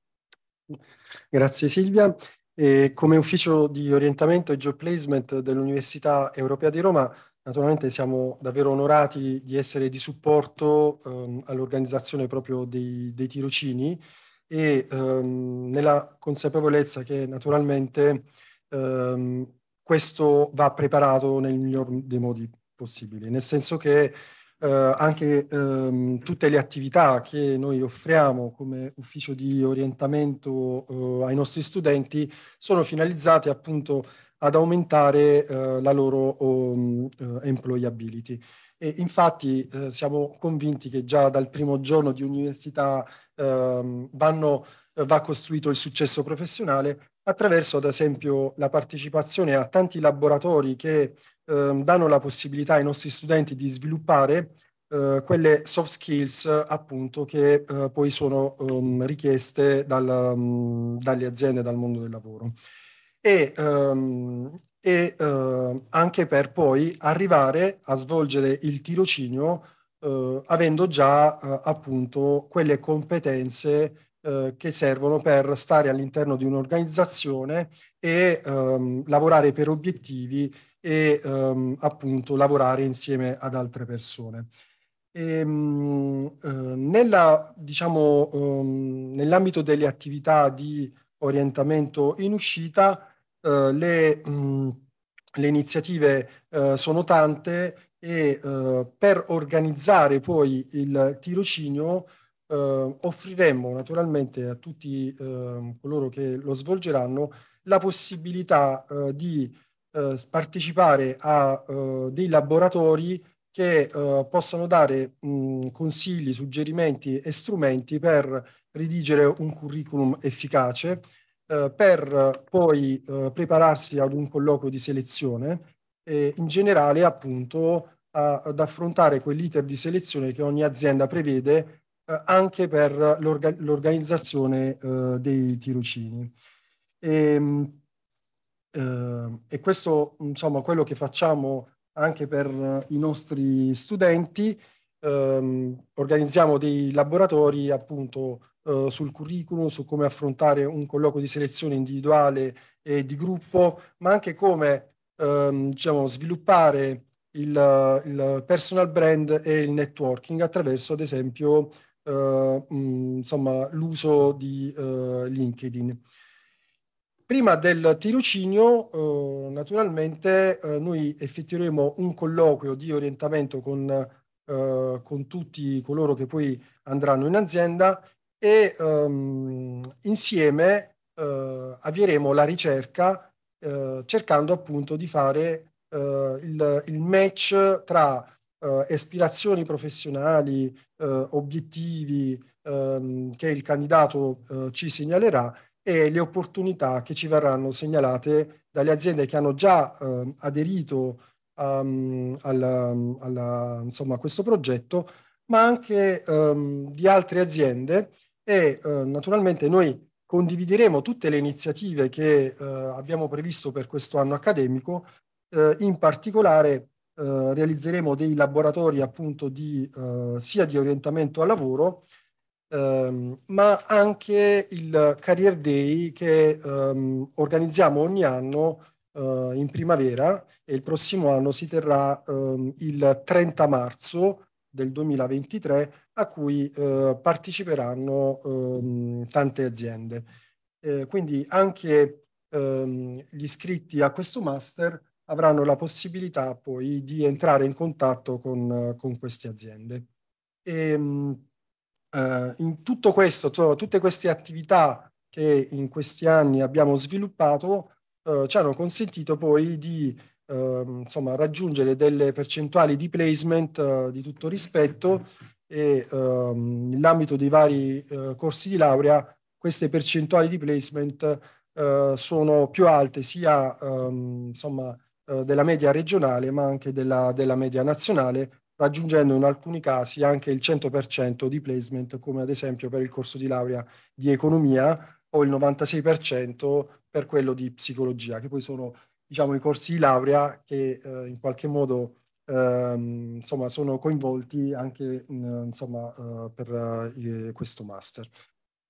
Grazie Silvia. E come ufficio di orientamento e job placement dell'Università Europea di Roma, naturalmente siamo davvero onorati di essere di supporto ehm, all'organizzazione proprio dei, dei tirocini e ehm, nella consapevolezza che naturalmente ehm, questo va preparato nel miglior dei modi possibili, nel senso che eh, anche ehm, tutte le attività che noi offriamo come ufficio di orientamento eh, ai nostri studenti sono finalizzate appunto ad aumentare eh, la loro um, employability. E infatti eh, siamo convinti che già dal primo giorno di università ehm, vanno va costruito il successo professionale attraverso, ad esempio, la partecipazione a tanti laboratori che eh, danno la possibilità ai nostri studenti di sviluppare eh, quelle soft skills appunto che eh, poi sono um, richieste dal, um, dalle aziende, dal mondo del lavoro. E, um, e uh, anche per poi arrivare a svolgere il tirocinio uh, avendo già uh, appunto quelle competenze eh, che servono per stare all'interno di un'organizzazione e ehm, lavorare per obiettivi e ehm, appunto lavorare insieme ad altre persone. E, ehm, mh, eh, nella, diciamo, um, nell'ambito delle attività di orientamento in uscita, eh, le, mh, mm, le, iniziative eh, sono tante e eh, per organizzare poi il tirocinio eh, offriremmo naturalmente a tutti eh, coloro che lo svolgeranno la possibilità eh, di eh, partecipare a eh, dei laboratori che eh, possano dare mh, mm, consigli, suggerimenti e strumenti per redigere un curriculum efficace, eh, per poi eh, prepararsi ad un colloquio di selezione e in generale appunto a, ad affrontare quell'iter di selezione che ogni azienda prevede eh, anche per l'orga- l'organizzazione eh, dei tirocini. E, ehm, eh, e questo, insomma, quello che facciamo anche per eh, i nostri studenti, ehm, organizziamo dei laboratori appunto eh, sul curriculum, su come affrontare un colloquio di selezione individuale e di gruppo, ma anche come ehm, diciamo, sviluppare il, il personal brand e il networking attraverso, ad esempio, eh, mm, insomma, l'uso di eh, LinkedIn. Prima del tirocinio, eh, naturalmente, eh, noi effettueremo un colloquio di orientamento con, eh, con, tutti coloro che poi andranno in azienda e ehm, insieme avvieremo la ricerca cercando appunto di fare il, il match tra eh, aspirazioni professionali, eh, obiettivi ehm, che il candidato eh, ci segnalerà e le opportunità che ci verranno segnalate dalle aziende che hanno già ehm, aderito um, ehm, alla, alla, insomma, a questo progetto, ma anche ehm, di altre aziende e eh, naturalmente noi condivideremo tutte le iniziative che eh, abbiamo previsto per questo anno accademico, eh, in particolare eh, realizzeremo dei laboratori appunto di, eh, sia di orientamento al lavoro, ehm, ma anche il Career Day che ehm, organizziamo ogni anno eh, in primavera e il prossimo anno si terrà ehm, il 30 marzo del 2023 a cui eh, parteciperanno ehm, tante aziende. Eh, quindi anche ehm, gli iscritti a questo master avranno la possibilità poi di entrare in contatto con, con queste aziende. E, ehm, eh, in tutto questo, t- tutte queste attività che in questi anni abbiamo sviluppato eh, ci hanno consentito poi di eh, insomma, raggiungere delle percentuali di placement eh, di tutto rispetto e ehm, nell'ambito dei vari eh, corsi di laurea queste percentuali di placement eh, sono più alte sia ehm, insomma, eh, della media regionale ma anche della, della media nazionale, raggiungendo in alcuni casi anche il 100% di placement, come ad esempio per il corso di laurea di economia o il 96% per quello di psicologia, che poi sono diciamo, i corsi di laurea che eh, in qualche modo ehm, insomma, sono coinvolti anche mh, insomma, uh, per uh, questo master.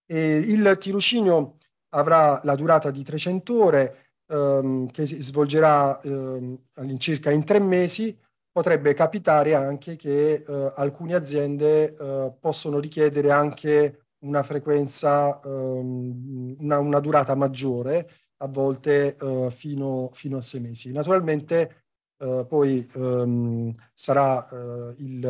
E il tirocinio avrà la durata di 300 ore, ehm, che si svolgerà ehm, all'incirca in tre mesi, potrebbe capitare anche che eh, alcune aziende eh, possono richiedere anche una frequenza, ehm, una, una, durata maggiore, a volte eh, fino, fino, a sei mesi. Naturalmente eh, poi ehm, sarà eh, il,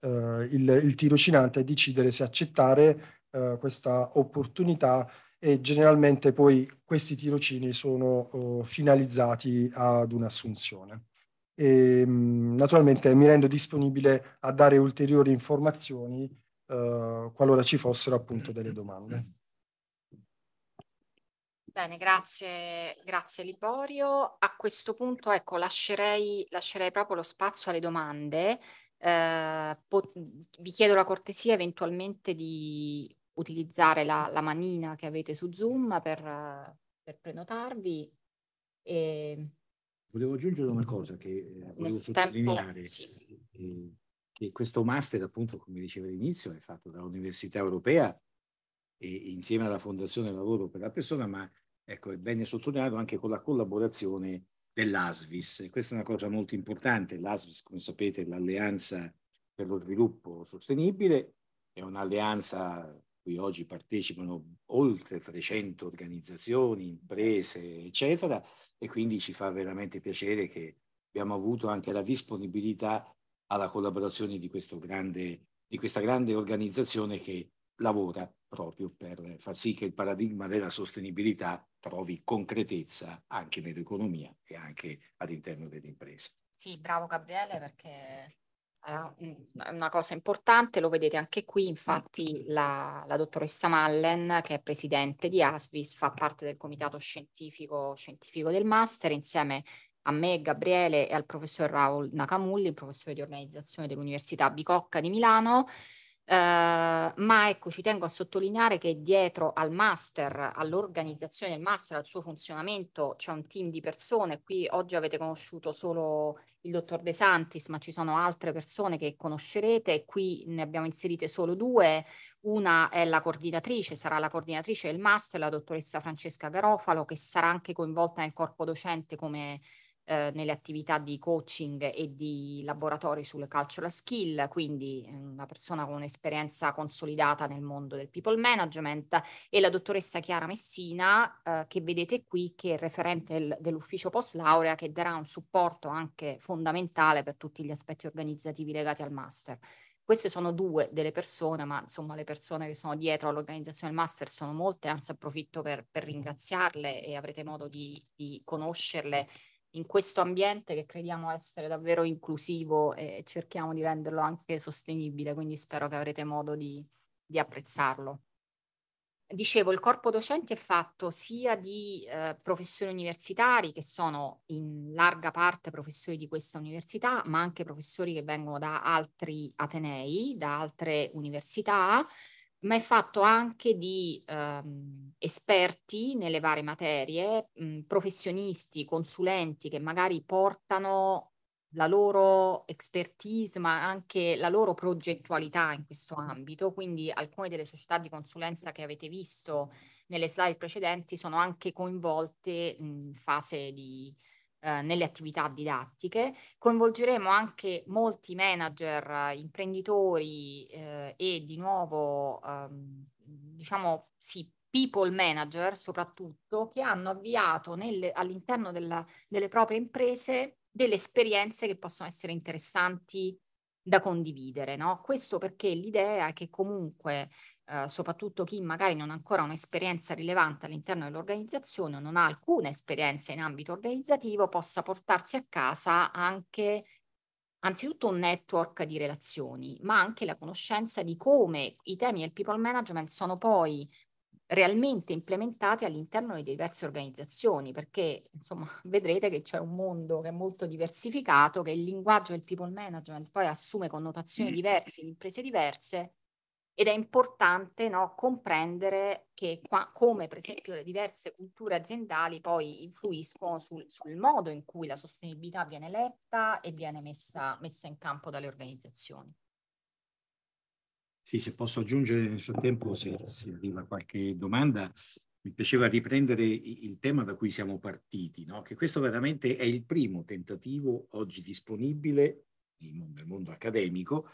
eh, il, il tirocinante a decidere se accettare questa opportunità e generalmente poi questi tirocini sono oh, finalizzati ad un'assunzione. E, ehm, naturalmente mi rendo disponibile a dare ulteriori informazioni eh, qualora ci fossero appunto delle domande. Bene, grazie, grazie Liborio. A questo punto ecco, lascerei, lascerei proprio lo spazio alle domande. Eh, vi chiedo la cortesia eventualmente di utilizzare la, la, manina che avete su Zoom per, per prenotarvi. E... Ehm, volevo aggiungere una cosa che eh, volevo sottolineare. Sì. Eh, questo master, appunto, come dicevo all'inizio, è fatto dall'Università Europea e insieme alla Fondazione Lavoro per la Persona, ma ecco, è bene sottolineato anche con la collaborazione dell'ASVIS. E questa è una cosa molto importante. L'ASVIS, come sapete, è l'Alleanza per lo Sviluppo Sostenibile, è un'alleanza cui oggi partecipano oltre 300 organizzazioni, imprese, eccetera, e quindi ci fa veramente piacere che abbiamo avuto anche la disponibilità alla collaborazione di, grande, di questa grande organizzazione che lavora proprio per far sì che il paradigma della sostenibilità trovi concretezza anche nell'economia e anche all'interno delle imprese. Sì, bravo Gabriele perché è eh, una cosa importante, lo vedete anche qui, infatti la, la, dottoressa Mallen, che è presidente di ASVIS, fa parte del comitato scientifico, scientifico del master insieme a me, Gabriele e al professor Raul Nakamulli, professore di organizzazione dell'Università Bicocca di Milano, Ehm, ma ecco ci tengo a sottolineare che dietro al master, all'organizzazione del master, al suo funzionamento c'è un team di persone, qui oggi avete conosciuto solo il dottor De Santis, ma ci sono altre persone che conoscerete, qui ne abbiamo inserite solo due, una è la coordinatrice, sarà la coordinatrice del master, la dottoressa Francesca Garofalo, che sarà anche coinvolta nel corpo docente come eh, nelle attività di coaching e di laboratori sulle cultural skill, quindi ehm, una persona con un'esperienza consolidata nel mondo del people management e la dottoressa Chiara Messina eh, che vedete qui che è referente del, dell'ufficio post laurea che darà un supporto anche fondamentale per tutti gli aspetti organizzativi legati al master. Queste sono due delle persone, ma insomma le persone che sono dietro all'organizzazione del master sono molte, anzi approfitto per, per ringraziarle e avrete modo di, di conoscerle in questo ambiente che crediamo essere davvero inclusivo e cerchiamo di renderlo anche sostenibile, quindi spero che avrete modo di, di apprezzarlo. Dicevo, il corpo docente è fatto sia di eh, professori universitari, che sono in larga parte professori di questa università, ma anche professori che vengono da altri atenei, da altre università, ma è fatto anche di ehm, esperti nelle varie materie, mh, mhmm, professionisti, consulenti che magari portano la loro expertise, ma anche la loro progettualità in questo ambito. Quindi alcune delle società di consulenza che avete visto nelle slide precedenti sono anche coinvolte in fase di eh, nelle attività didattiche. Coinvolgeremo anche molti manager, imprenditori eh, e di nuovo, ehm, diciamo, sì, people manager soprattutto, che hanno avviato nel, all'interno della, delle proprie imprese delle esperienze che possono essere interessanti da condividere. No? Questo perché l'idea è che comunque eh, soprattutto chi magari non ha ancora un'esperienza rilevante all'interno dell'organizzazione o non ha alcuna esperienza in ambito organizzativo, possa portarsi a casa anche anzitutto un network di relazioni, ma anche la conoscenza di come i temi del people management sono poi realmente implementati all'interno delle diverse organizzazioni, perché insomma vedrete che c'è un mondo che è molto diversificato, che il linguaggio del people management poi assume connotazioni diverse in imprese diverse ed è importante no, comprendere che qua, come per esempio le diverse culture aziendali poi influiscono sul, sul modo in cui la sostenibilità viene letta e viene messa, messa in campo dalle organizzazioni. Sì, se posso aggiungere nel frattempo, se, se arriva qualche domanda, mi piaceva riprendere il tema da cui siamo partiti, no? che questo veramente è il primo tentativo oggi disponibile nel mondo accademico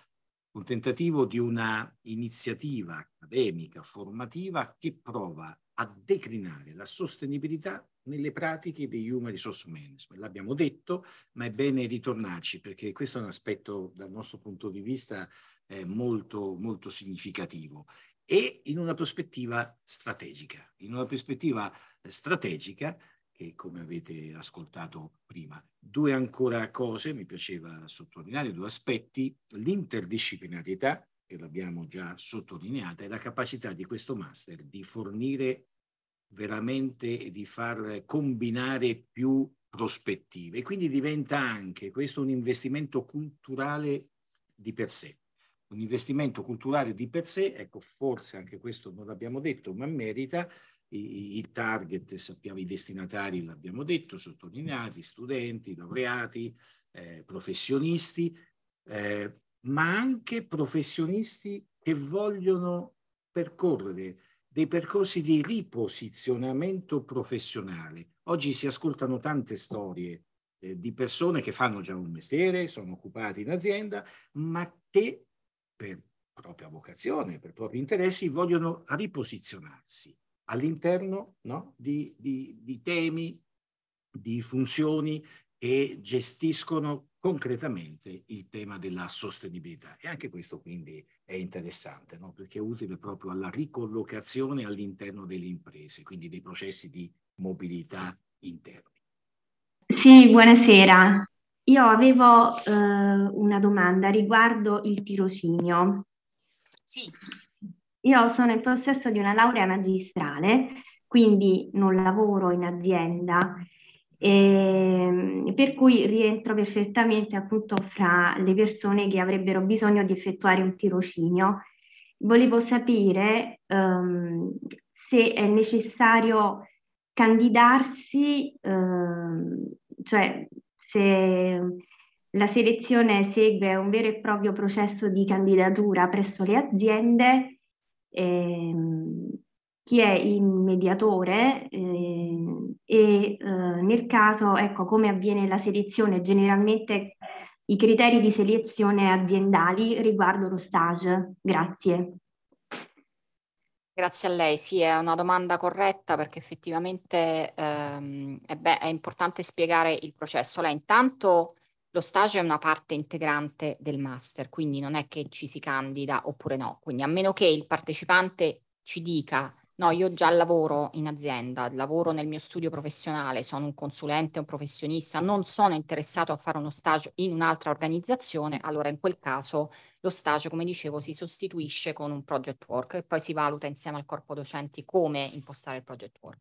un tentativo di una iniziativa accademica, formativa, che prova a declinare la sostenibilità nelle pratiche di human resource management. L'abbiamo detto, ma è bene ritornarci perché questo è un aspetto dal nostro punto di vista eh, molto, molto significativo e in una prospettiva strategica. In una prospettiva eh, strategica che come avete ascoltato prima. Due ancora cose, mi piaceva sottolineare, due aspetti, l'interdisciplinarietà, che l'abbiamo già sottolineata, e la capacità di questo master di fornire veramente e di far combinare più prospettive. Quindi diventa anche questo un investimento culturale di per sé. Un investimento culturale di per sé, ecco, forse anche questo non l'abbiamo detto, ma merita i target, sappiamo i destinatari, l'abbiamo detto, sottolineati, studenti, laureati, eh, professionisti, eh, ma anche professionisti che vogliono percorrere dei percorsi di riposizionamento professionale. Oggi si ascoltano tante storie eh, di persone che fanno già un mestiere, sono occupati in azienda, ma che per propria vocazione, per propri interessi, vogliono riposizionarsi all'interno no? di, di, di temi, di funzioni che gestiscono concretamente il tema della sostenibilità. E anche questo quindi è interessante, no? perché è utile proprio alla ricollocazione all'interno delle imprese, quindi dei processi di mobilità interni. Sì, buonasera. Io avevo eh, una domanda riguardo il tirocinio. Sì. Io sono in possesso di una laurea magistrale, quindi non lavoro in azienda, eh, per cui rientro perfettamente appunto fra le persone che avrebbero bisogno di effettuare un tirocinio. Volevo sapere ehm, se è necessario candidarsi, ehm, cioè se la selezione segue un vero e proprio processo di candidatura presso le aziende Ehm, chi è il mediatore eh, e eh, nel caso, ecco, come avviene la selezione, generalmente i criteri di selezione aziendali riguardo lo stage. Grazie. Grazie a lei, sì è una domanda corretta perché effettivamente ehm, è, eh beh, è importante spiegare il processo. Lei intanto lo stage è una parte integrante del master, quindi non è che ci si candida oppure no. Quindi a meno che il partecipante ci dica no, io già lavoro in azienda, lavoro nel mio studio professionale, sono un consulente, un professionista, non sono interessato a fare uno stage in un'altra organizzazione, allora in quel caso lo stage, come dicevo, si sostituisce con un project work e poi si valuta insieme al corpo docenti come impostare il project work.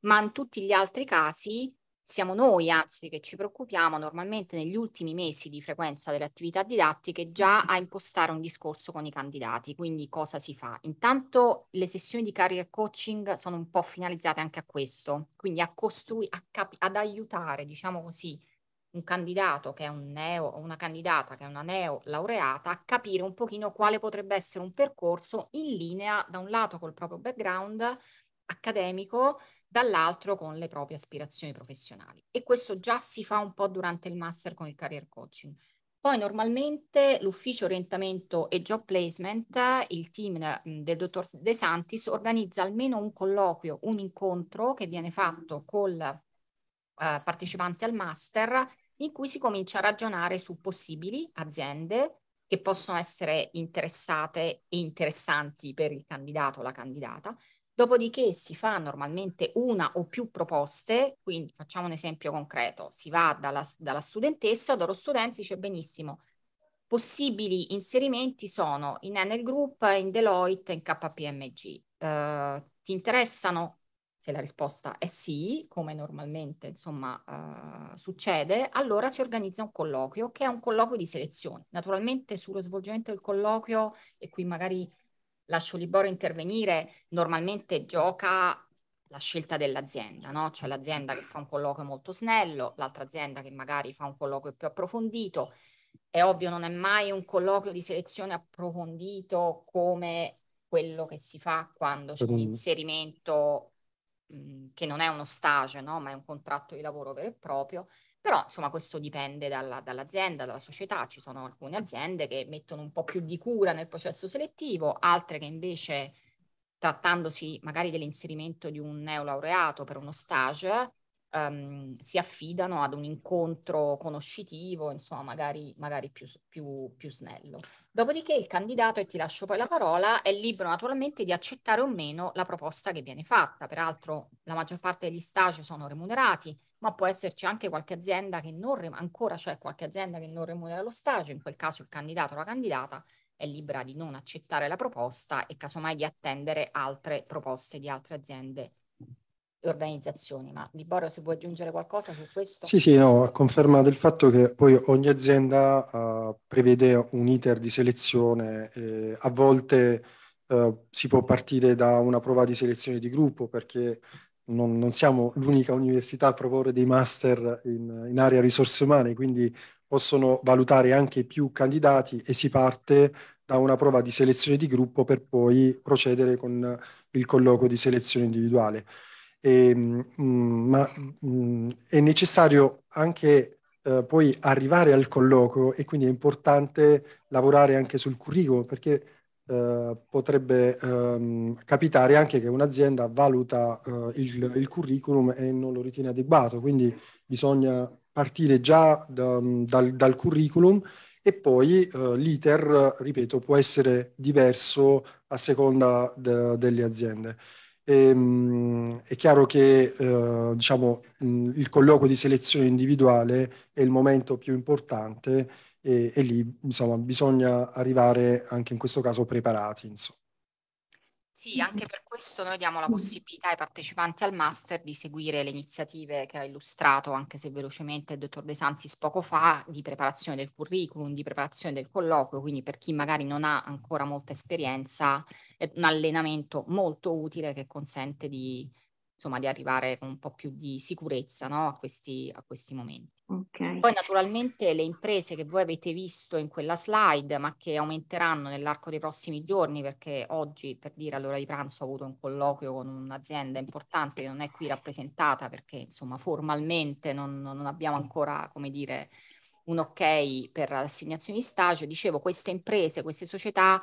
Ma in tutti gli altri casi siamo noi, anzi, che ci preoccupiamo normalmente negli ultimi mesi di frequenza delle attività didattiche già a impostare un discorso con i candidati. Quindi cosa si fa? Intanto le sessioni di career coaching sono un po' finalizzate anche a questo, quindi a costruire, a cap- ad aiutare, diciamo così, un candidato che è un neo o una candidata che è una neo laureata a capire un pochino quale potrebbe essere un percorso in linea da un lato col proprio background accademico dall'altro con le proprie aspirazioni professionali. E questo già si fa un po' durante il master con il career coaching. Poi normalmente l'ufficio orientamento e job placement, il team del dottor De Santis, organizza almeno un colloquio, un incontro che viene fatto col eh, partecipante al master in cui si comincia a ragionare su possibili aziende che possono essere interessate e interessanti per il candidato o la candidata, Dopodiché si fa normalmente una o più proposte, quindi facciamo un esempio concreto, si va dalla, dalla studentessa o dallo studente dice benissimo, possibili inserimenti sono in Enel Group, in Deloitte, in KPMG. Eh, ti interessano? Se la risposta è sì, come normalmente insomma, eh, succede, allora si organizza un colloquio che è un colloquio di selezione. Naturalmente sullo svolgimento del colloquio, e qui magari lascio Liboro intervenire normalmente gioca la scelta dell'azienda, no? C'è l'azienda che fa un colloquio molto snello, l'altra azienda che magari fa un colloquio più approfondito. È ovvio, non è mai un colloquio di selezione approfondito come quello che si fa quando c'è un mm. inserimento mh, mm, che non è uno stage, no? ma è un contratto di lavoro vero e proprio, però insomma questo dipende dalla, dall'azienda, dalla società, ci sono alcune aziende che mettono un po' più di cura nel processo selettivo, altre che invece trattandosi magari dell'inserimento di un neolaureato per uno stage um, si affidano ad un incontro conoscitivo, insomma, magari, magari più, più, più snello. Dopodiché il candidato, e ti lascio poi la parola, è libero naturalmente di accettare o meno la proposta che viene fatta. Peraltro la maggior parte degli stage sono remunerati, ma può esserci anche qualche azienda che non rem- ancora c'è qualche azienda che non remunera lo stage, in quel caso il candidato o la candidata è libera di non accettare la proposta e casomai di attendere altre proposte di altre aziende organizzazioni, ma Di Borio se vuoi aggiungere qualcosa su questo? Sì, sì, no, ha confermato il fatto che poi ogni azienda uh, prevede un iter di selezione, eh, a volte uh, si può partire da una prova di selezione di gruppo perché non, non siamo l'unica università a proporre dei master in, in area risorse umane, quindi possono valutare anche più candidati e si parte da una prova di selezione di gruppo per poi procedere con il colloquio di selezione individuale. E, ehm, mh, mm, ma mh, mm, è necessario anche eh, poi arrivare al colloquio e quindi è importante lavorare anche sul curriculum perché eh, potrebbe ehm, capitare anche che un'azienda valuta eh, il, il, curriculum e non lo ritiene adeguato, quindi bisogna partire già da, mm, dal, dal, curriculum e poi eh, l'iter, ripeto, può essere diverso a seconda de, delle aziende. E, ehm, è chiaro che eh, diciamo, mh, il colloquio di selezione individuale è il momento più importante e, e lì insomma, bisogna arrivare anche in questo caso preparati. Insomma. Sì, anche per questo noi diamo la possibilità ai partecipanti al master di seguire le iniziative che ha illustrato, anche se velocemente il dottor De Santis poco fa, di preparazione del curriculum, di preparazione del colloquio, quindi per chi magari non ha ancora molta esperienza è un allenamento molto utile che consente di, insomma, di arrivare con un po' più di sicurezza no? a, questi, a questi momenti. Ok, poi naturalmente le imprese che voi avete visto in quella slide, ma che aumenteranno nell'arco dei prossimi giorni, perché oggi, per dire all'ora di pranzo, ho avuto un colloquio con un'azienda importante che non è qui rappresentata, perché insomma formalmente non, non abbiamo ancora, come dire, un ok per l'assegnazione di stage. Dicevo, queste imprese, queste società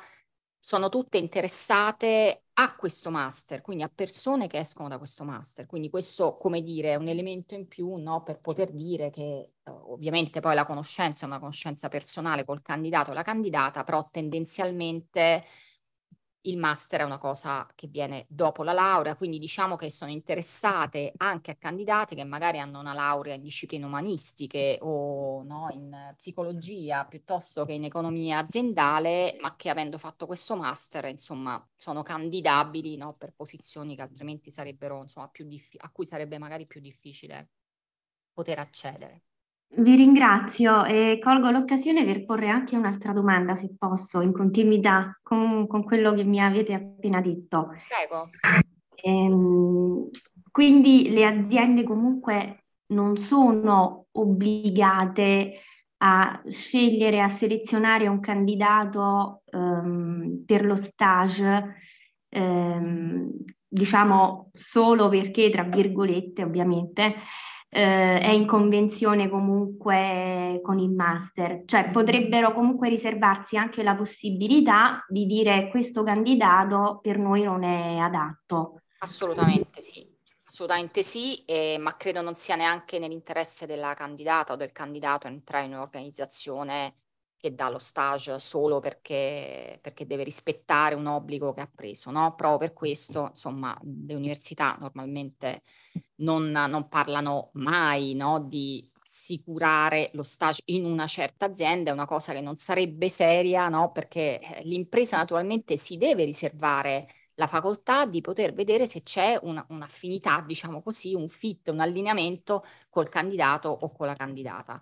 sono tutte interessate a questo master, quindi a persone che escono da questo master. Quindi questo, come dire, è un elemento in più no, per poter dire che eh, ovviamente poi la conoscenza è una conoscenza personale col candidato o la candidata, però tendenzialmente il master è una cosa che viene dopo la laurea, quindi diciamo che sono interessate anche a candidati che magari hanno una laurea in discipline umanistiche o no, in psicologia piuttosto che in economia aziendale, ma che avendo fatto questo master, insomma, sono candidabili no, per posizioni che altrimenti sarebbero, insomma, più diffi- a cui sarebbe magari più difficile poter accedere. Vi ringrazio e colgo l'occasione per porre anche un'altra domanda, se posso, in continuità con, con quello che mi avete appena detto. Prego. Ehm, quindi le aziende comunque non sono obbligate a scegliere, a selezionare un candidato ehm, per lo stage, ehm, diciamo solo perché, tra virgolette, ovviamente, eh, è in convenzione comunque con il master, cioè potrebbero comunque riservarsi anche la possibilità di dire questo candidato per noi non è adatto. Assolutamente sì. Assolutamente sì, eh, ma credo non sia neanche nell'interesse della candidata o del candidato entrare in un'organizzazione che dà lo stage solo perché, perché, deve rispettare un obbligo che ha preso, no? Proprio per questo, insomma, le università normalmente non, non parlano mai no? di assicurare lo stage in una certa azienda, è una cosa che non sarebbe seria, no? Perché eh, l'impresa naturalmente si deve riservare la facoltà di poter vedere se c'è una, un'affinità, diciamo così, un fit, un allineamento col candidato o con la candidata.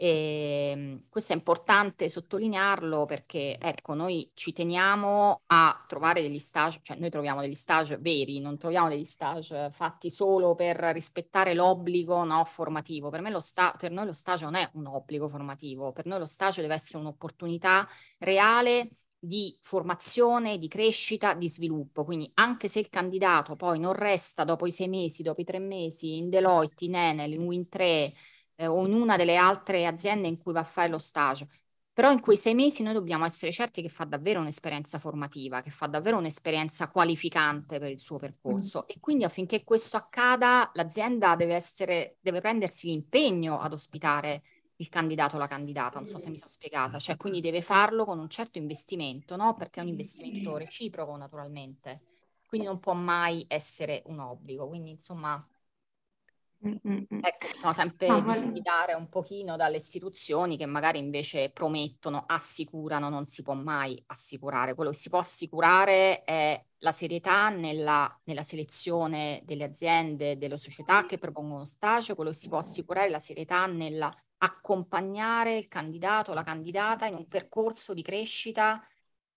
E ehm, questo è importante sottolinearlo perché ecco, noi ci teniamo a trovare degli stage, cioè noi troviamo degli stage veri, non troviamo degli stage fatti solo per rispettare l'obbligo no, formativo. Per, me lo sta- per noi lo stage non è un obbligo formativo, per noi lo stage deve essere un'opportunità reale di formazione, di crescita, di sviluppo. Quindi anche se il candidato poi non resta dopo i sei mesi, dopo i tre mesi in Deloitte, in Enel, in Win3, eh, o in una delle altre aziende in cui va a fare lo stage. Però in quei sei mesi noi dobbiamo essere certi che fa davvero un'esperienza formativa, che fa davvero un'esperienza qualificante per il suo percorso. Mm. E quindi affinché questo accada, l'azienda deve, essere, deve prendersi l'impegno ad ospitare il candidato o la candidata, non so se mi sono spiegata, cioè quindi deve farlo con un certo investimento, no? Perché è un investimento mm. reciproco naturalmente, quindi non può mai essere un obbligo, quindi insomma Mm, mm, mm. Ecco, bisogna sempre ah, diffidare un pochino dalle istituzioni che magari invece promettono, assicurano, non si può mai assicurare. Quello che si può assicurare è la serietà nella, nella selezione delle aziende, delle società che propongono stage, quello che si può assicurare è la serietà nell'accompagnare il candidato, la candidata in un percorso di crescita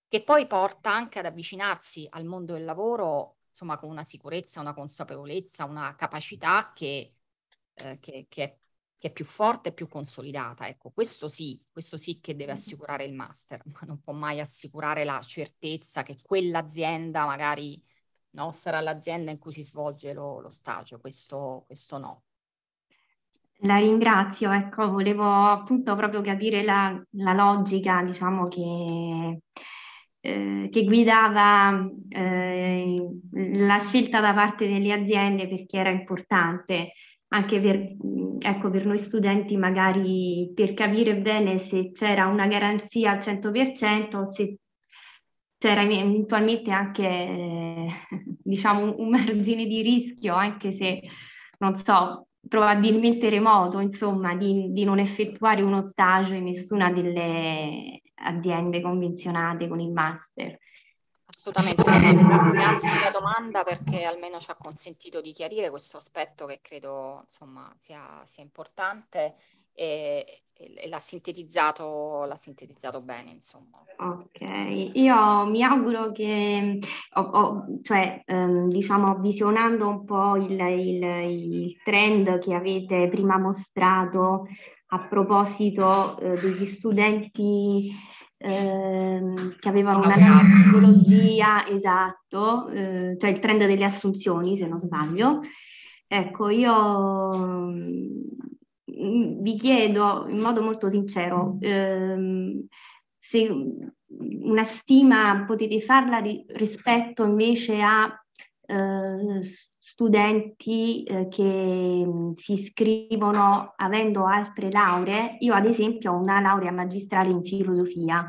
che poi porta anche ad avvicinarsi al mondo del lavoro insomma con una sicurezza, una consapevolezza, una capacità che, eh, che, che, è, che, è, più forte e più consolidata. Ecco, questo sì, questo sì che deve assicurare il master, ma non può mai assicurare la certezza che quell'azienda magari no, sarà l'azienda in cui si svolge lo, lo stagio, questo, questo no. La ringrazio, ecco, volevo appunto proprio capire la, la logica, diciamo, che eh, che guidava eh, la scelta da parte delle aziende perché era importante anche per, ecco, per, noi studenti magari per capire bene se c'era una garanzia al 100% o se c'era eventualmente anche eh, diciamo un margine di rischio anche se non so probabilmente remoto, insomma, di, di non effettuare uno stage in nessuna delle aziende convenzionate con il master. Assolutamente, grazie per la domanda perché almeno ci ha consentito di chiarire questo aspetto che credo insomma, sia, sia importante e, e l'ha, sintetizzato, l'ha, sintetizzato, bene, insomma. Ok, io mi auguro che, ho, ho, cioè, ehm, diciamo, visionando un po' il, il, il trend che avete prima mostrato a proposito eh, degli studenti ehm, che avevano sì, una psicologia, esatto, eh, cioè il trend delle assunzioni se non sbaglio. Ecco, io Mm, vi chiedo in modo molto sincero ehm, se una stima potete farla ri- rispetto invece a eh, studenti eh, che mm, si iscrivono avendo altre lauree. Io ad esempio ho una laurea magistrale in filosofia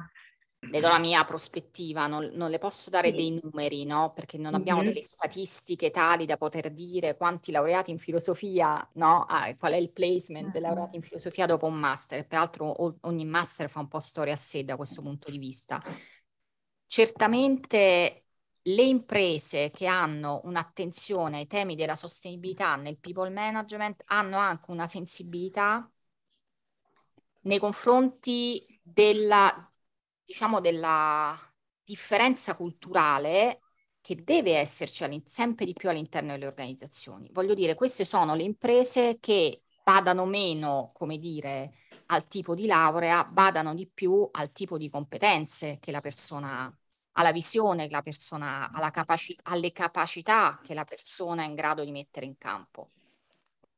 vedo la mia prospettiva, non, non le posso dare dei numeri, no? Perché non abbiamo delle statistiche tali da poter dire quanti laureati in filosofia, no? Ah, qual è il placement mm dei laureati in filosofia dopo un master. Peraltro ogni master fa un po' storia a sé da questo punto di vista. Certamente le imprese che hanno un'attenzione ai temi della sostenibilità nel people management hanno anche una sensibilità nei confronti della, diciamo, della differenza culturale che deve esserci sempre di più all'interno delle organizzazioni. Voglio dire, queste sono le imprese che badano meno, come dire, al tipo di laurea, badano di più al tipo di competenze che la persona ha, alla visione che la persona ha, capaci- alle capacità che la persona è in grado di mettere in campo.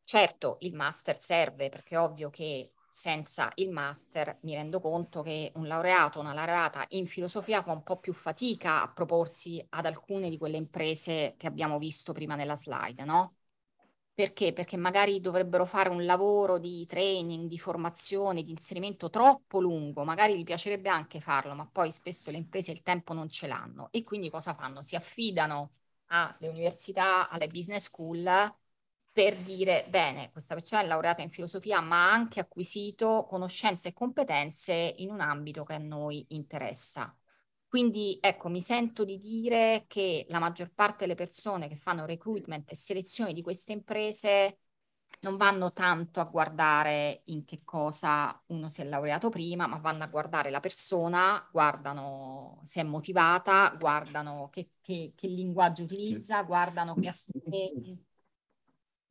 Certo, il master serve perché è ovvio che senza il master mi rendo conto che un laureato, una laureata in filosofia fa un po' più fatica a proporsi ad alcune di quelle imprese che abbiamo visto prima nella slide, no? Perché? Perché magari dovrebbero fare un lavoro di training, di formazione, di inserimento troppo lungo, magari gli piacerebbe anche farlo, ma poi spesso le imprese il tempo non ce l'hanno e quindi cosa fanno? Si affidano alle università, alle business school per dire, bene, questa persona è laureata in filosofia, ma ha anche acquisito conoscenze e competenze in un ambito che a noi interessa. Quindi ecco, mi sento di dire che la maggior parte delle persone che fanno recruitment e selezione di queste imprese non vanno tanto a guardare in che cosa uno si è laureato prima, ma vanno a guardare la persona, guardano se è motivata, guardano che, che, che linguaggio utilizza, guardano che aspetti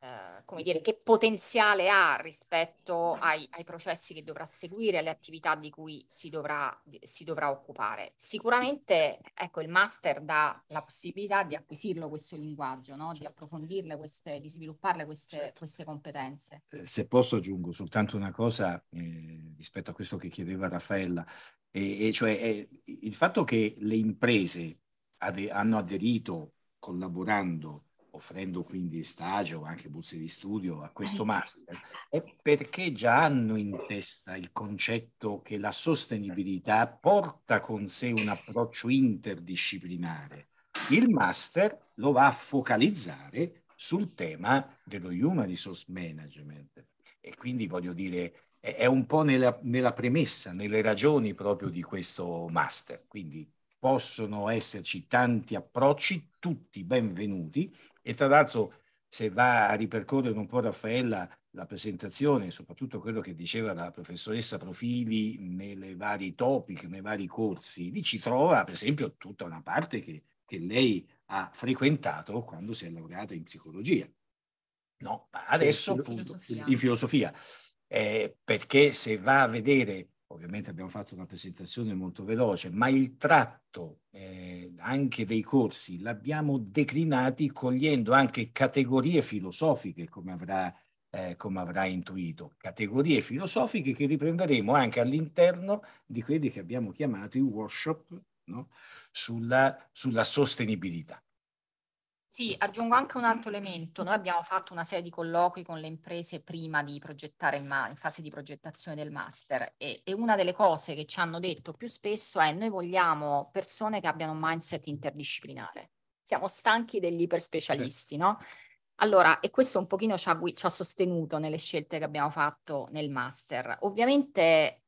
Eh, come dire, che potenziale ha rispetto ai, ai, processi che dovrà seguire, alle attività di cui si dovrà, si dovrà occupare. Sicuramente ecco, il master dà la possibilità di acquisirlo questo linguaggio, no? di approfondirle, queste, di svilupparle queste, certo. queste, competenze. Eh, se posso aggiungo soltanto una cosa eh, rispetto a questo che chiedeva Raffaella, e, e cioè è, eh, il fatto che le imprese ad, hanno aderito collaborando offrendo quindi stage o anche borse di studio a questo eh. master, è perché già hanno in testa il concetto che la sostenibilità porta con sé un approccio interdisciplinare. Il master lo va a focalizzare sul tema dello human resource management e quindi voglio dire è un po' nella, nella premessa, nelle ragioni proprio di questo master. Quindi possono esserci tanti approcci, tutti benvenuti, e tra l'altro, se va a ripercorrere un po' Raffaella la presentazione, soprattutto quello che diceva la professoressa Profili nelle vari topic, nei vari corsi, lì ci trova per esempio tutta una parte che, che lei ha frequentato quando si è laureata in psicologia. No, adesso appunto in filosofia. Eh, perché se va a vedere ovviamente abbiamo fatto una presentazione molto veloce, ma il tratto eh, anche dei corsi l'abbiamo declinati cogliendo anche categorie filosofiche, come avrà, eh, come avrà intuito, categorie filosofiche che riprenderemo anche all'interno di quelli che abbiamo chiamato i workshop no? sulla, sulla sostenibilità. Sì, aggiungo anche un altro elemento. Noi abbiamo fatto una serie di colloqui con le imprese prima di progettare in, ma- in fase di progettazione del master e-, e una delle cose che ci hanno detto più spesso è noi vogliamo persone che abbiano un mindset interdisciplinare. Siamo stanchi degli iperspecialisti, sì. no? Allora, e questo un pochino ci ha, ci ha, sostenuto nelle scelte che abbiamo fatto nel master. Ovviamente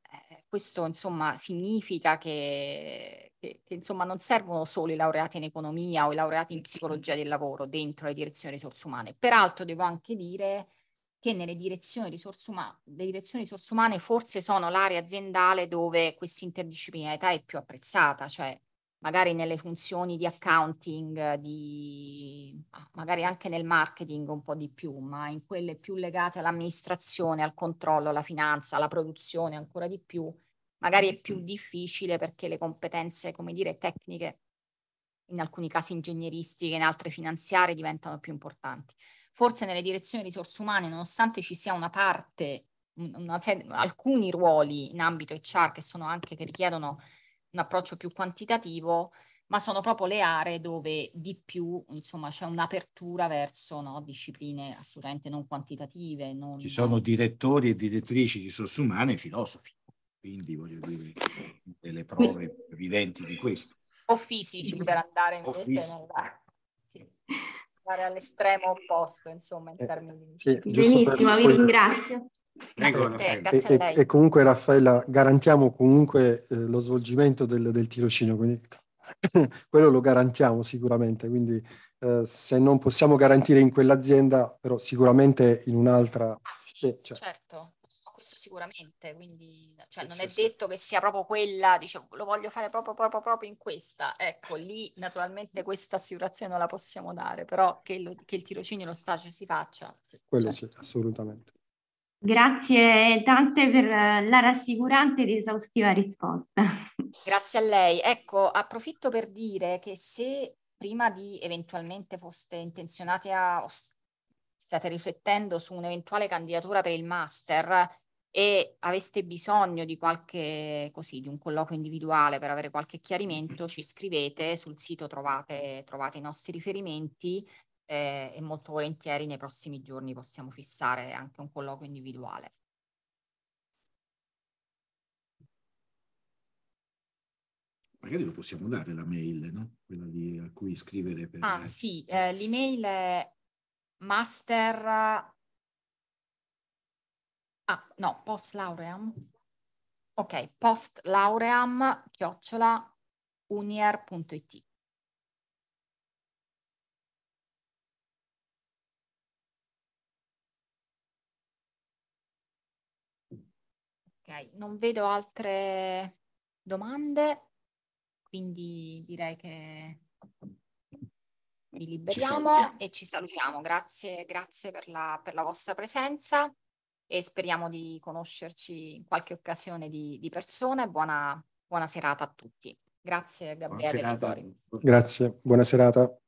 questo insomma significa che, che, che insomma, non servono solo i laureati in economia o i laureati in psicologia del lavoro dentro le direzioni risorse umane. Peraltro devo anche dire che nelle direzioni risorse umane, le direzioni risorse umane forse sono l'area aziendale dove questa interdisciplinarietà è più apprezzata, cioè magari nelle funzioni di accounting, di, magari anche nel marketing un po' di più, ma in quelle più legate all'amministrazione, al controllo, alla finanza, alla produzione ancora di più, magari è più difficile perché le competenze, come dire, tecniche, in alcuni casi ingegneristiche, in altre finanziarie, diventano più importanti. Forse nelle direzioni risorse umane, nonostante ci sia una parte, una, alcuni ruoli in ambito HR che sono anche che richiedono un approccio più quantitativo, ma sono proprio le aree dove di più insomma, c'è un'apertura verso no, discipline assolutamente non quantitative. Non... Ci sono direttori e direttrici di risorse umane e filosofi. Quindi voglio dire, delle prove evidenti di questo. O fisici per andare invece nella, sì, andare all'estremo opposto, insomma, in eh, termini di... Sì, Benissimo, vi ringrazio. Grazie, a te, grazie a lei. E, e, comunque Raffaella, garantiamo comunque eh, lo svolgimento del, del tirocinio, quindi quello lo garantiamo sicuramente, quindi eh, se non possiamo garantire in quell'azienda, però sicuramente in un'altra. Ah, sì, cioè, certo sicuramente, quindi cioè, sì, non sì, è sì. detto che sia proprio quella, dice lo voglio fare proprio, proprio, proprio in questa. Ecco, lì naturalmente questa assicurazione non la possiamo dare, però che, lo, che il tirocinio e lo stage si faccia. Quello certo. sì, assolutamente. Grazie tante per eh, la rassicurante ed esaustiva risposta. Grazie a lei. Ecco, approfitto per dire che se prima di eventualmente foste intenzionate a o state riflettendo su un'eventuale candidatura per il master, e aveste bisogno di qualche così, di un colloquio individuale per avere qualche chiarimento, ci scrivete sul sito, trovate, trovate i nostri riferimenti eh, e molto volentieri nei prossimi giorni possiamo fissare anche un colloquio individuale. magari lo possiamo dare la mail, no? Quella di, a cui scrivere. Per... Ah sì, eh, l'email è master Ah, no, post lauream. Ok, post lauream chiocciola unier.it. Ok, non vedo altre domande, quindi direi che vi liberiamo ci e ci salutiamo. Grazie, grazie per, la, per la vostra presenza e speriamo di conoscerci in qualche occasione di, di persona e buona, buona serata a tutti. Grazie Gabriele. Buona Grazie, buona serata.